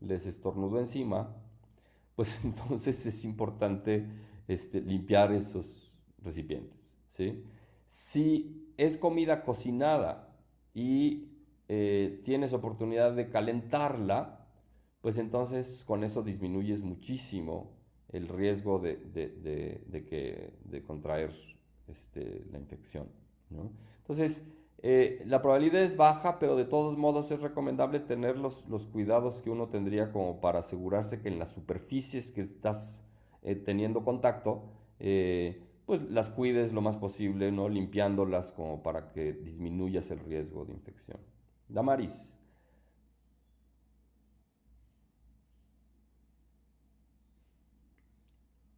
les estornudó encima, pues entonces es importante este, limpiar esos recipientes, ¿sí? Si es comida cocinada y eh, tienes oportunidad de calentarla, pues entonces con eso disminuyes muchísimo el riesgo de, contraer este, la infección. Entonces, eh, la probabilidad es baja, pero de todos modos es recomendable tener los, cuidados que uno tendría como para asegurarse que en las superficies que estás eh, teniendo contacto, pues las cuides lo más posible, ¿no? Limpiándolas como para que disminuyas el riesgo de infección. Damaris.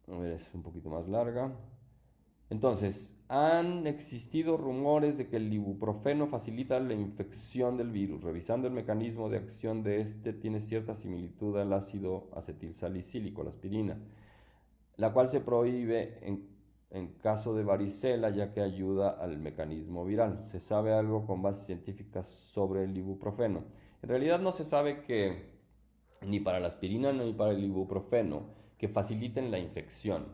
A ver, es un poquito más larga. Entonces, han existido rumores de que el ibuprofeno facilita la infección del virus. Revisando el mecanismo de acción de este, tiene cierta similitud al ácido acetilsalicílico, la aspirina, la cual se prohíbe en en caso de varicela, ya que ayuda al mecanismo viral. ¿Se sabe algo con bases científicas sobre el ibuprofeno? En realidad no se sabe que ni para la aspirina ni para el ibuprofeno que faciliten la infección,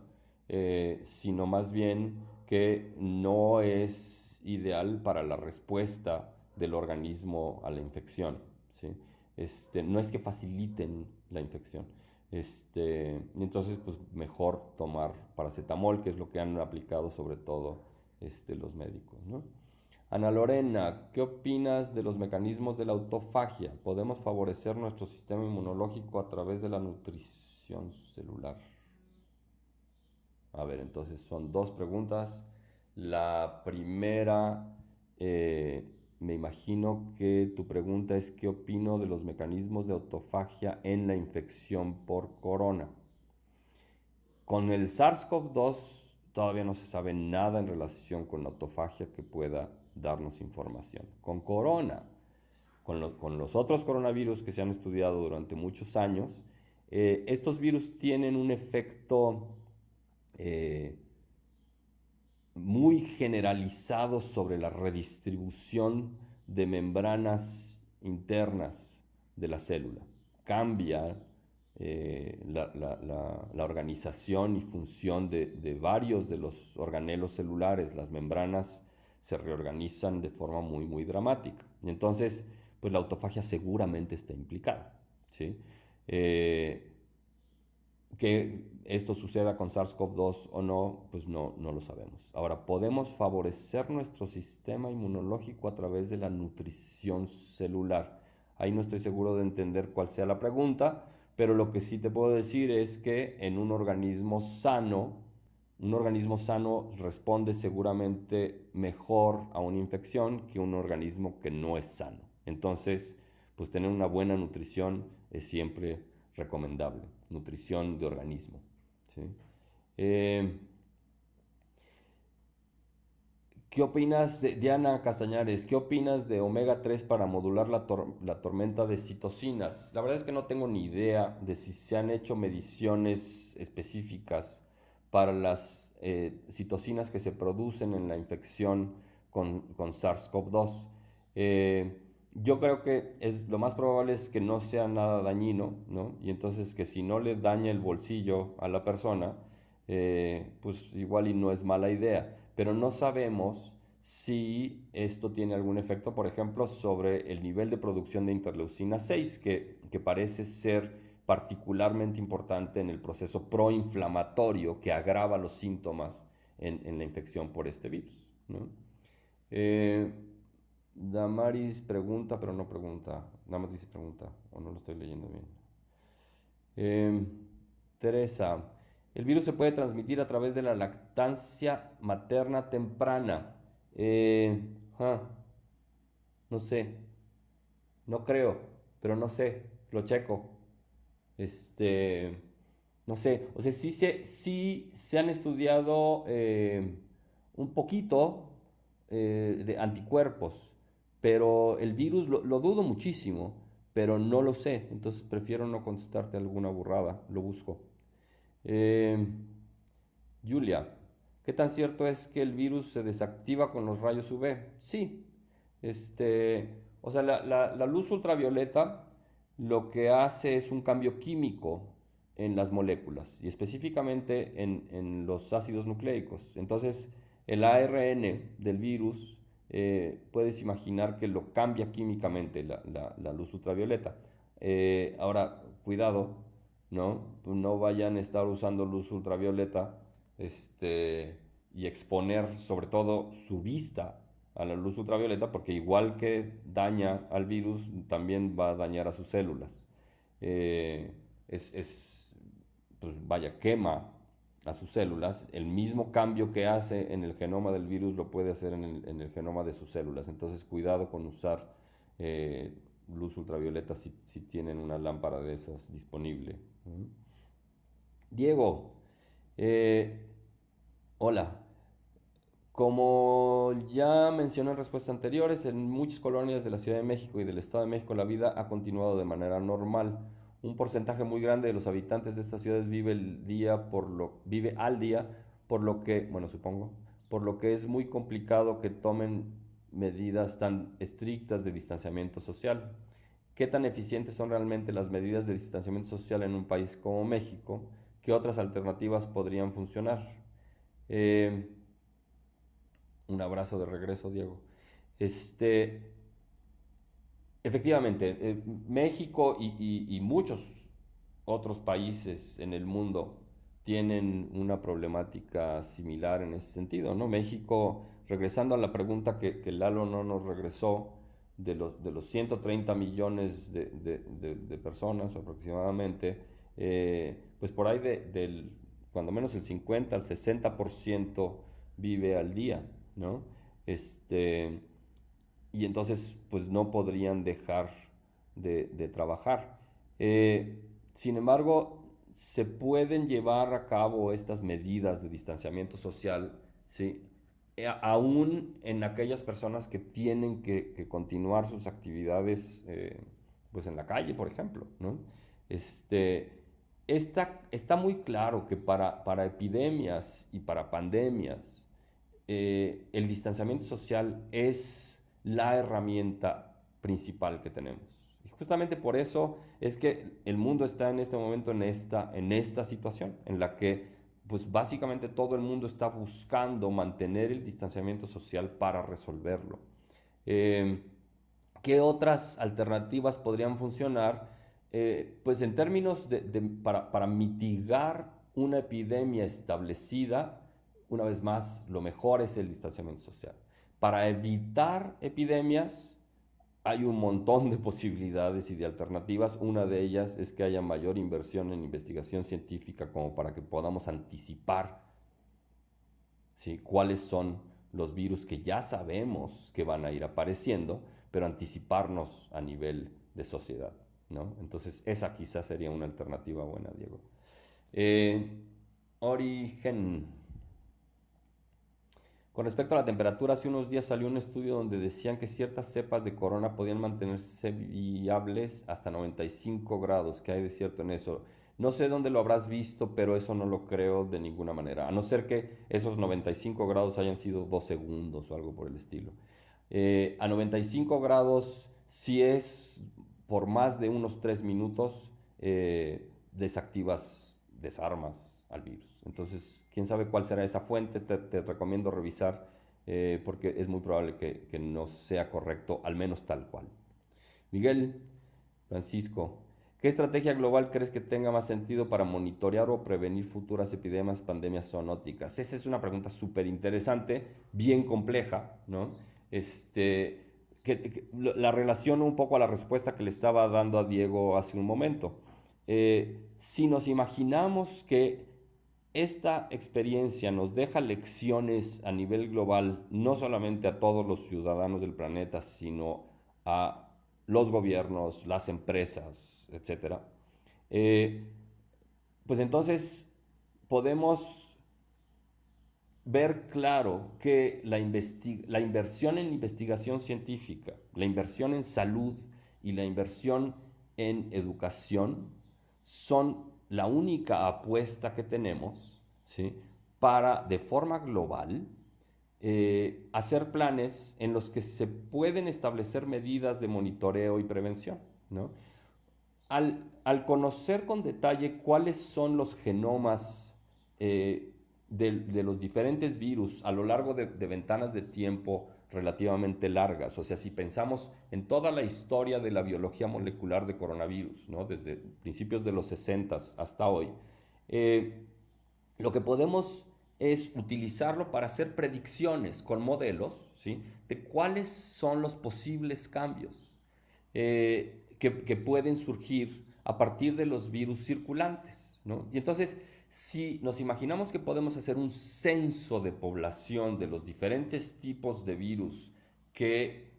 eh, sino más bien que no es ideal para la respuesta del organismo a la infección. Este, no es que faciliten la infección. Este, y entonces, pues mejor tomar paracetamol, que es lo que han aplicado sobre todo este, los médicos. Ana Lorena, ¿qué opinas de los mecanismos de la autofagia? ¿Podemos favorecer nuestro sistema inmunológico a través de la nutrición celular? A ver, entonces son dos preguntas. La primera, eh, me imagino que tu pregunta es qué opino de los mecanismos de autofagia en la infección por corona. Con el SARS-CoV-2 todavía no se sabe nada en relación con la autofagia que pueda darnos información. Con corona, con, los otros coronavirus que se han estudiado durante muchos años, eh, estos virus tienen un efecto eh, muy generalizado sobre la redistribución de membranas internas de la célula. Cambia eh, la, organización y función de, varios de los organelos celulares. Las membranas se reorganizan de forma muy, muy dramática. entonces, pues la autofagia seguramente está implicada. ¿sí? Eh, que esto suceda con SARS-CoV-2 o no, pues no, no lo sabemos. Ahora, podemos favorecer nuestro sistema inmunológico a través de la nutrición celular. Ahí no estoy seguro de entender cuál sea la pregunta, pero lo que sí te puedo decir es que en un organismo sano, un organismo sano responde seguramente mejor a una infección que un organismo que no es sano. Entonces, pues tener una buena nutrición es siempre recomendable nutrición de organismo. Eh, ¿Qué opinas, de, Diana Castañares, qué opinas de omega 3 para modular la, tormenta de citocinas? La verdad es que no tengo ni idea de si se han hecho mediciones específicas para las eh, citocinas que se producen en la infección con, SARS-CoV-2. Eh, yo creo que es, lo más probable es que no sea nada dañino, ¿no? Y entonces que si no le daña el bolsillo a la persona, eh, pues igual y no es mala idea. Pero no sabemos si esto tiene algún efecto, por ejemplo, sobre el nivel de producción de interleucina 6, que, que parece ser particularmente importante en el proceso proinflamatorio que agrava los síntomas en, en la infección por este virus. ¿no? Eh, Damaris pregunta, pero no pregunta. Nada más dice pregunta, o no lo estoy leyendo bien. Em, Teresa, el virus se puede transmitir a través de la lactancia materna temprana. Eh, ah, no sé. No creo, pero no sé. Lo checo. Este. No sé. O sea, sí se, han estudiado eh, un poquito eh, de anticuerpos. Pero el virus lo, dudo muchísimo, pero no lo sé. Entonces prefiero no contestarte alguna burrada. Lo busco. Eh, Julia, ¿qué tan cierto es que el virus se desactiva con los rayos UV? Sí. Este, o sea, la, luz ultravioleta lo que hace es un cambio químico en las moléculas y específicamente en, en, los ácidos nucleicos. Entonces, el ARN del virus eh, puedes imaginar que lo cambia químicamente la, luz ultravioleta. Eh, ahora, cuidado, ¿no? vayan a estar usando luz ultravioleta este, y exponer sobre todo su vista a la luz ultravioleta, porque igual que daña al virus, también va a dañar a sus células. Eh, es, pues, vaya, quema a sus células, el mismo cambio que hace en el genoma del virus lo puede hacer en el, genoma de sus células. Entonces cuidado con usar eh, luz ultravioleta si, tienen una lámpara de esas disponible. Diego, eh, hola. Como ya mencioné en respuestas anteriores, en muchas colonias de la Ciudad de México y del Estado de México la vida ha continuado de manera normal un porcentaje muy grande de los habitantes de estas ciudades vive el día por lo vive al día, por lo que, bueno, supongo, por lo que es muy complicado que tomen medidas tan estrictas de distanciamiento social. ¿Qué tan eficientes son realmente las medidas de distanciamiento social en un país como México? ¿Qué otras alternativas podrían funcionar? Eh, un abrazo de regreso, Diego. Este, Efectivamente, eh, México y, muchos otros países en el mundo tienen una problemática similar en ese sentido, ¿no? México, regresando a la pregunta que, que Lalo no nos regresó, de los, de los 130 millones de, personas aproximadamente, eh, pues por ahí del, cuando menos el 50 al 60% vive al día, ¿no? Este, y entonces pues no podrían dejar de, trabajar. Eh, sin embargo, se pueden llevar a cabo estas medidas de distanciamiento social, eh, aún en aquellas personas que tienen que, continuar sus actividades eh, pues en la calle, por ejemplo, Este, está, está muy claro que para, para epidemias y para pandemias, el distanciamiento social es la herramienta principal que tenemos. Y justamente por eso es que el mundo está en este momento en esta, en esta situación, en la que pues básicamente todo el mundo está buscando mantener el distanciamiento social para resolverlo. Em, ¿Qué otras alternativas podrían funcionar? Eh, pues en términos de, para, mitigar una epidemia establecida, una vez más, lo mejor es el distanciamiento social para evitar epidemias hay un montón de posibilidades y de alternativas. Una de ellas es que haya mayor inversión en investigación científica como para que podamos anticipar cuáles son los virus que ya sabemos que van a ir apareciendo, pero anticiparnos a nivel de sociedad. ¿no? Entonces esa quizás sería una alternativa buena, Diego. Eh, origen. Con respecto a la temperatura, hace unos días salió un estudio donde decían que ciertas cepas de corona podían mantenerse viables hasta 95 grados, que hay de cierto en eso. No sé dónde lo habrás visto, pero eso no lo creo de ninguna manera, a no ser que esos 95 grados hayan sido dos segundos o algo por el estilo. Eh, a 95 grados, si es por más de unos tres minutos, eh, desactivas, desarmas al virus. Entonces, quién sabe cuál será esa fuente, te, recomiendo revisar eh, porque es muy probable que, no sea correcto, al menos tal cual. Miguel, Francisco, ¿Qué estrategia global crees que tenga más sentido para monitorear o prevenir futuras epidemias, pandemias zoonóticas? Esa es una pregunta súper interesante, bien compleja, ¿no? Este, la relaciono un poco a la respuesta que le estaba dando a Diego hace un momento. Eh, si nos imaginamos que esta experiencia nos deja lecciones a nivel global, no solamente a todos los ciudadanos del planeta, sino a los gobiernos, las empresas, etc. Eh, pues entonces podemos ver claro que la, la inversión en investigación científica, la inversión en salud y la inversión en educación son la única apuesta que tenemos, ¿sí? Para, de forma global, eh, hacer planes en los que se pueden establecer medidas de monitoreo y prevención, ¿no? Al, conocer con detalle cuáles son los genomas eh, de, los diferentes virus a lo largo de ventanas de tiempo relativamente largas. O sea, si pensamos en toda la historia de la biología molecular de coronavirus, ¿no? desde principios de los 60 hasta hoy, eh, lo que podemos es utilizarlo para hacer predicciones con modelos ¿sí? de cuáles son los posibles cambios eh, que, pueden surgir a partir de los virus circulantes. Y entonces, si nos imaginamos que podemos hacer un censo de población de los diferentes tipos de virus que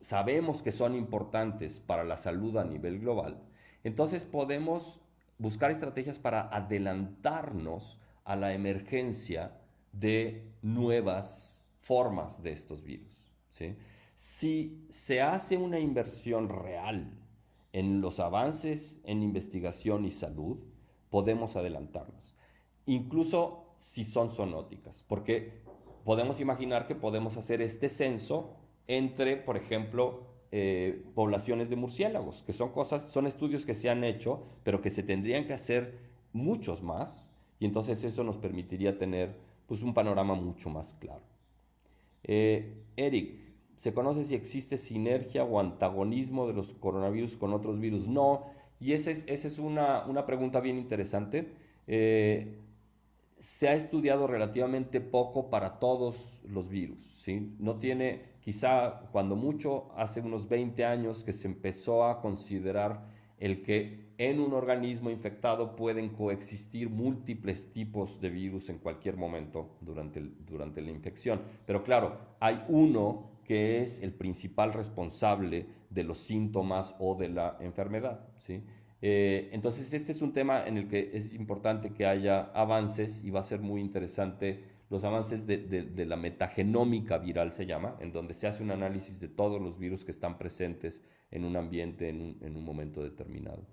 sabemos que son importantes para la salud a nivel global, entonces podemos buscar estrategias para adelantarnos a la emergencia de nuevas formas de estos virus. Si se hace una inversión real en los avances en investigación y salud, podemos adelantarnos, incluso si son sonóticas, porque podemos imaginar que podemos hacer este censo entre, por ejemplo, eh, poblaciones de murciélagos, que son cosas, son estudios que se han hecho, pero que se tendrían que hacer muchos más, y entonces eso nos permitiría tener pues, un panorama mucho más claro. Eh, Eric, ¿se conoce si existe sinergia o antagonismo de los coronavirus con otros virus? No, y esa es, una, pregunta bien interesante. Eh, se ha estudiado relativamente poco para todos los virus. ¿sí? No tiene, quizá cuando mucho, hace unos 20 años que se empezó a considerar el que en un organismo infectado pueden coexistir múltiples tipos de virus en cualquier momento durante, durante la infección. Pero claro, hay uno que es el principal responsable de los síntomas o de la enfermedad. ¿sí? Eh, entonces, este es un tema en el que es importante que haya avances y va a ser muy interesante los avances de, la metagenómica viral, se llama, en donde se hace un análisis de todos los virus que están presentes en un ambiente en un, momento determinado.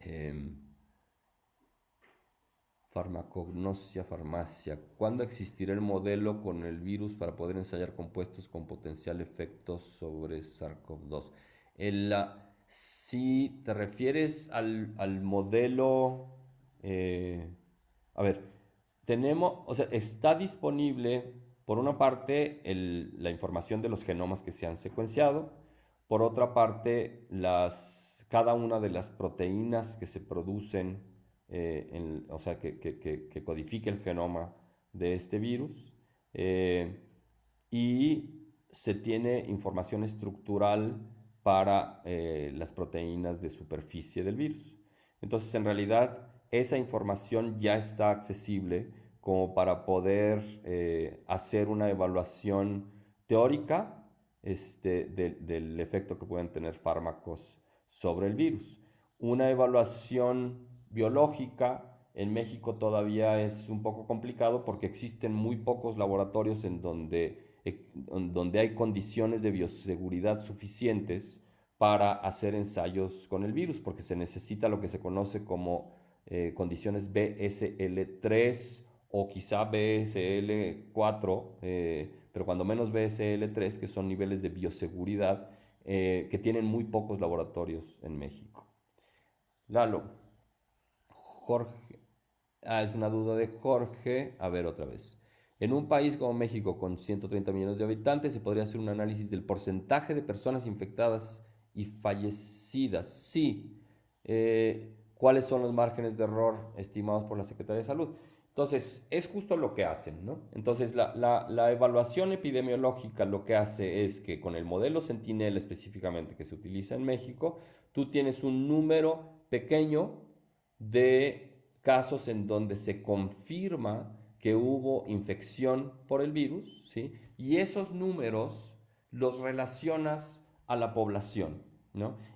Em, farmacognosia, farmacia. ¿Cuándo existirá el modelo con el virus para poder ensayar compuestos con potencial efecto sobre SARS-CoV-2? Ah, si te refieres al, modelo, eh, a ver, tenemos, o sea, está disponible, por una parte, la información de los genomas que se han secuenciado, por otra parte, las, cada una de las proteínas que se producen eh, o sea, que, que, codifique el genoma de este virus. Eh, y se tiene información estructural para eh, las proteínas de superficie del virus. Entonces, en realidad, esa información ya está accesible como para poder hacer una evaluación teórica este, del efecto que pueden tener fármacos sobre el virus. Una evaluación biológica. En México todavía es un poco complicado porque existen muy pocos laboratorios en donde, eh, donde hay condiciones de bioseguridad suficientes para hacer ensayos con el virus, porque se necesita lo que se conoce como eh, condiciones BSL3 o quizá BSL4, eh, pero cuando menos BSL3, que son niveles de bioseguridad que tienen muy pocos laboratorios en México. Lalo. Jorge, ah, es una duda de Jorge, a ver otra vez. En un país como México, con 130 millones de habitantes, se podría hacer un análisis del porcentaje de personas infectadas y fallecidas. Sí. Eh, ¿Cuáles son los márgenes de error estimados por la Secretaría de Salud? Entonces, es justo lo que hacen, ¿no? Entonces, la, la, evaluación epidemiológica lo que hace es que con el modelo Sentinel específicamente que se utiliza en México, tú tienes un número pequeño de casos en donde se confirma que hubo infección por el virus, ¿sí? Y esos números los relacionas a la población,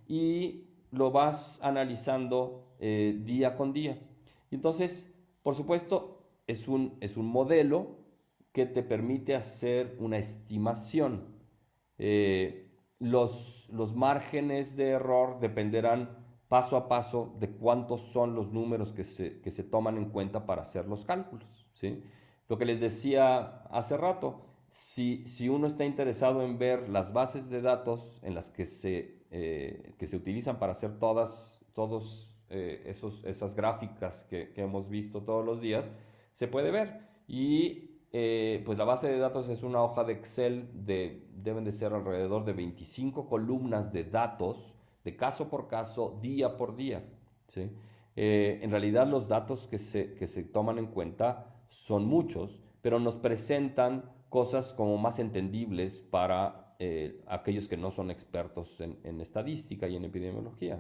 Y lo vas analizando eh, día con día. Entonces, por supuesto, es un, es un modelo que te permite hacer una estimación. Eh, los, los márgenes de error dependerán paso a paso de cuántos son los números que se, que se toman en cuenta para hacer los cálculos. ¿sí? Lo que les decía hace rato, si, uno está interesado en ver las bases de datos en las que se, eh, que se utilizan para hacer todas todos, eh, esos, esas gráficas que, hemos visto todos los días, se puede ver. Y eh, pues la base de datos es una hoja de Excel de, deben de ser alrededor de 25 columnas de datos de caso por caso, día por día. ¿sí? Eh, en realidad los datos que se, toman en cuenta son muchos, pero nos presentan cosas como más entendibles para eh, aquellos que no son expertos en, estadística y en epidemiología.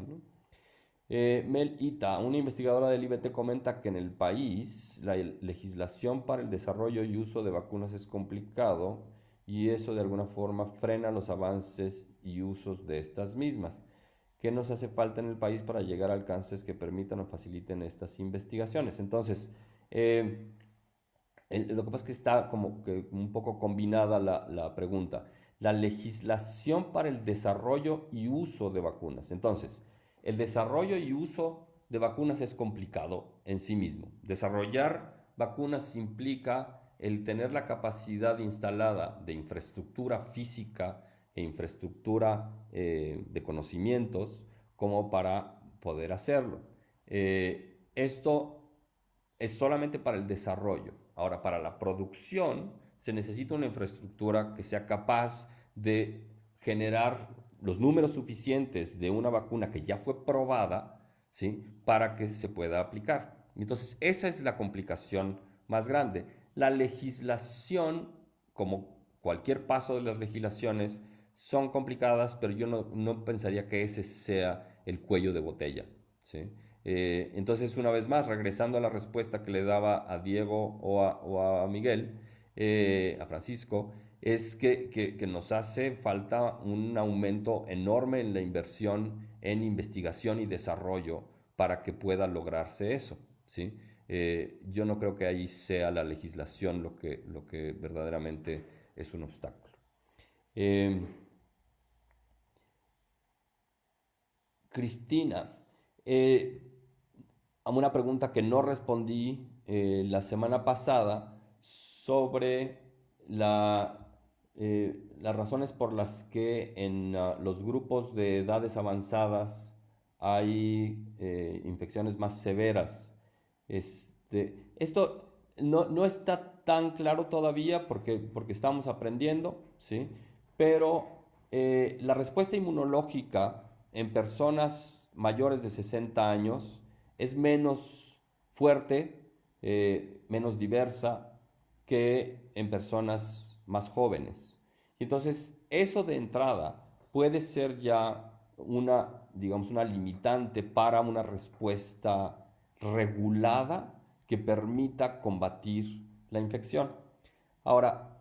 Eh, Mel Ita, una investigadora del IBT, comenta que en el país la legislación para el desarrollo y uso de vacunas es complicado y eso de alguna forma frena los avances y usos de estas mismas. ¿Qué nos hace falta en el país para llegar a alcances que permitan o faciliten estas investigaciones? Entonces, eh, lo que pasa es que está como un poco combinada la, la pregunta. La legislación para el desarrollo y uso de vacunas. Entonces, el desarrollo y uso de vacunas es complicado en sí mismo. Desarrollar vacunas implica el tener la capacidad instalada de infraestructura física, e infraestructura eh, de conocimientos como para poder hacerlo. Eh, esto es solamente para el desarrollo. Ahora, para la producción se necesita una infraestructura que sea capaz de generar los números suficientes de una vacuna que ya fue probada, ¿sí? Para que se pueda aplicar. Entonces, esa es la complicación más grande. La legislación, como cualquier paso de las legislaciones, son complicadas, pero yo no, pensaría que ese sea el cuello de botella. Eh, entonces, una vez más, regresando a la respuesta que le daba a Diego o a, Miguel, eh, a Francisco, es que, nos hace falta un aumento enorme en la inversión en investigación y desarrollo para que pueda lograrse eso. ¿sí? Eh, yo no creo que ahí sea la legislación lo que, lo que verdaderamente es un obstáculo. Cristina, eh, a una pregunta que no respondí eh, la semana pasada sobre eh, las razones por las que en ah, los grupos de edades avanzadas hay infecciones más severas. Este, esto no, está tan claro todavía porque, porque estamos aprendiendo, ¿sí? pero la respuesta inmunológica en personas mayores de 60 años es menos fuerte, eh, menos diversa que en personas más jóvenes. Entonces, eso de entrada puede ser ya una, digamos, una limitante para una respuesta regulada que permita combatir la infección. Ahora,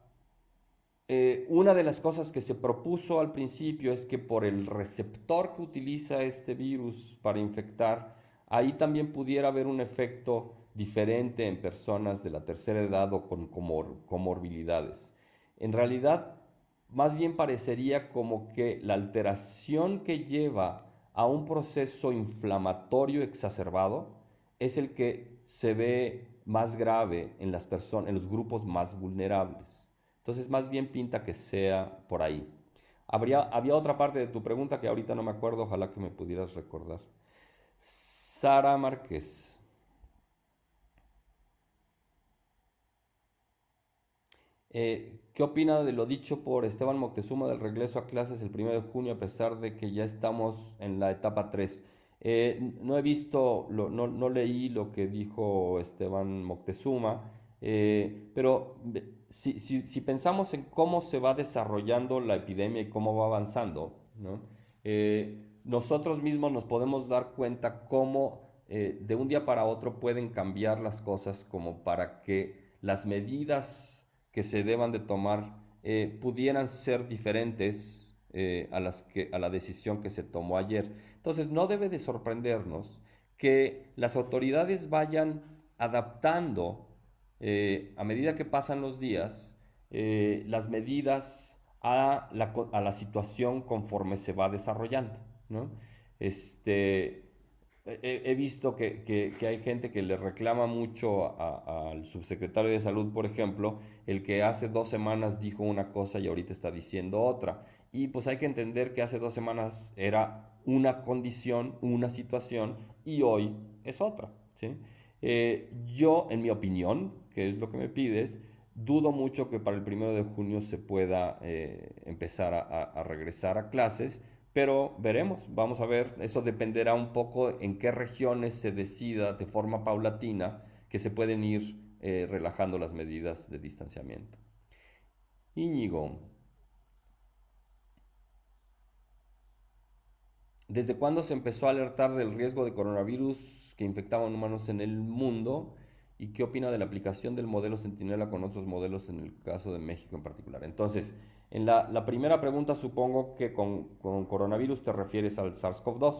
eh, una de las cosas que se propuso al principio es que por el receptor que utiliza este virus para infectar, ahí también pudiera haber un efecto diferente en personas de la tercera edad o con comorbilidades. En realidad, más bien parecería como que la alteración que lleva a un proceso inflamatorio exacerbado es el que se ve más grave en en los grupos más vulnerables. Entonces, más bien pinta que sea por ahí. Habría, había otra parte de tu pregunta que ahorita no me acuerdo, ojalá que me pudieras recordar. Sara Márquez. Eh, ¿Qué opina de lo dicho por Esteban Moctezuma del regreso a clases el 1 de junio a pesar de que ya estamos en la etapa 3? Eh, no he visto, no, leí lo que dijo Esteban Moctezuma, eh, pero si, pensamos en cómo se va desarrollando la epidemia y cómo va avanzando, eh, nosotros mismos nos podemos dar cuenta cómo eh, de un día para otro pueden cambiar las cosas como para que las medidas que se deban de tomar eh, pudieran ser diferentes a, las que, a la decisión que se tomó ayer. Entonces no debe de sorprendernos que las autoridades vayan adaptando eh, a medida que pasan los días, eh, las medidas a la, situación conforme se va desarrollando. Este, he, visto que, hay gente que le reclama mucho al subsecretario de Salud, por ejemplo, el que hace dos semanas dijo una cosa y ahorita está diciendo otra. Y pues hay que entender que hace dos semanas era una condición, una situación, y hoy es otra. Eh, yo, en mi opinión, que es lo que me pides, dudo mucho que para el primero de junio se pueda eh, empezar a, regresar a clases, pero veremos, vamos a ver, eso dependerá un poco en qué regiones se decida de forma paulatina que se pueden ir eh, relajando las medidas de distanciamiento. Íñigo. ¿Desde cuándo se empezó a alertar del riesgo de coronavirus que infectaban humanos en el mundo? y qué opina de la aplicación del modelo Centinela con otros modelos en el caso de México en particular. Entonces, en la, primera pregunta supongo que con, coronavirus te refieres al SARS-CoV-2.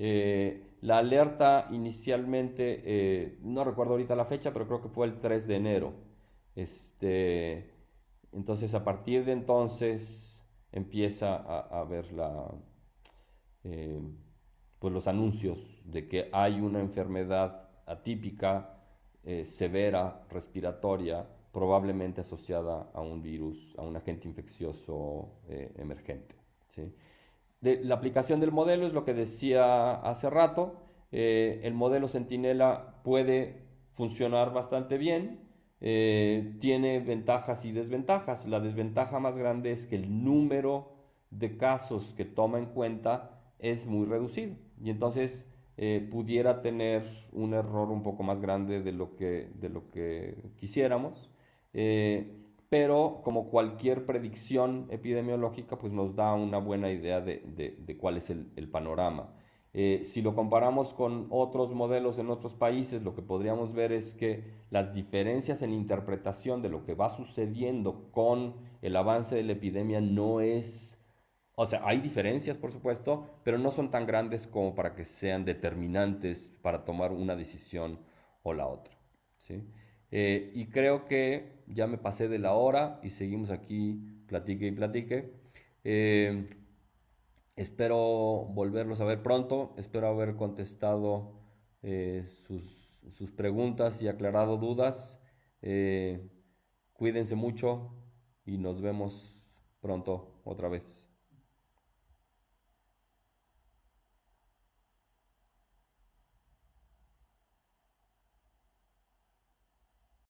Eh, la alerta inicialmente, eh, no recuerdo ahorita la fecha, pero creo que fue el 3 de enero. Este, entonces, a partir de entonces empieza a, a ver eh, pues los anuncios de que hay una enfermedad atípica eh, severa respiratoria probablemente asociada a un virus, a un agente infeccioso eh, emergente. la aplicación del modelo es lo que decía hace rato. Eh, el modelo Centinela puede funcionar bastante bien. tiene ventajas y desventajas. La desventaja más grande es que el número de casos que toma en cuenta es muy reducido. Y entonces eh, pudiera tener un error un poco más grande de lo que, de lo que quisiéramos. Eh, pero como cualquier predicción epidemiológica, pues nos da una buena idea de, cuál es el, panorama. Eh, si lo comparamos con otros modelos en otros países, lo que podríamos ver es que las diferencias en interpretación de lo que va sucediendo con el avance de la epidemia no es o sea, hay diferencias, por supuesto, pero no son tan grandes como para que sean determinantes para tomar una decisión o la otra. ¿sí? Eh, y creo que ya me pasé de la hora y seguimos aquí, platique y platique. Eh, espero volverlos a ver pronto, espero haber contestado eh, sus, preguntas y aclarado dudas. cuídense mucho y nos vemos pronto otra vez.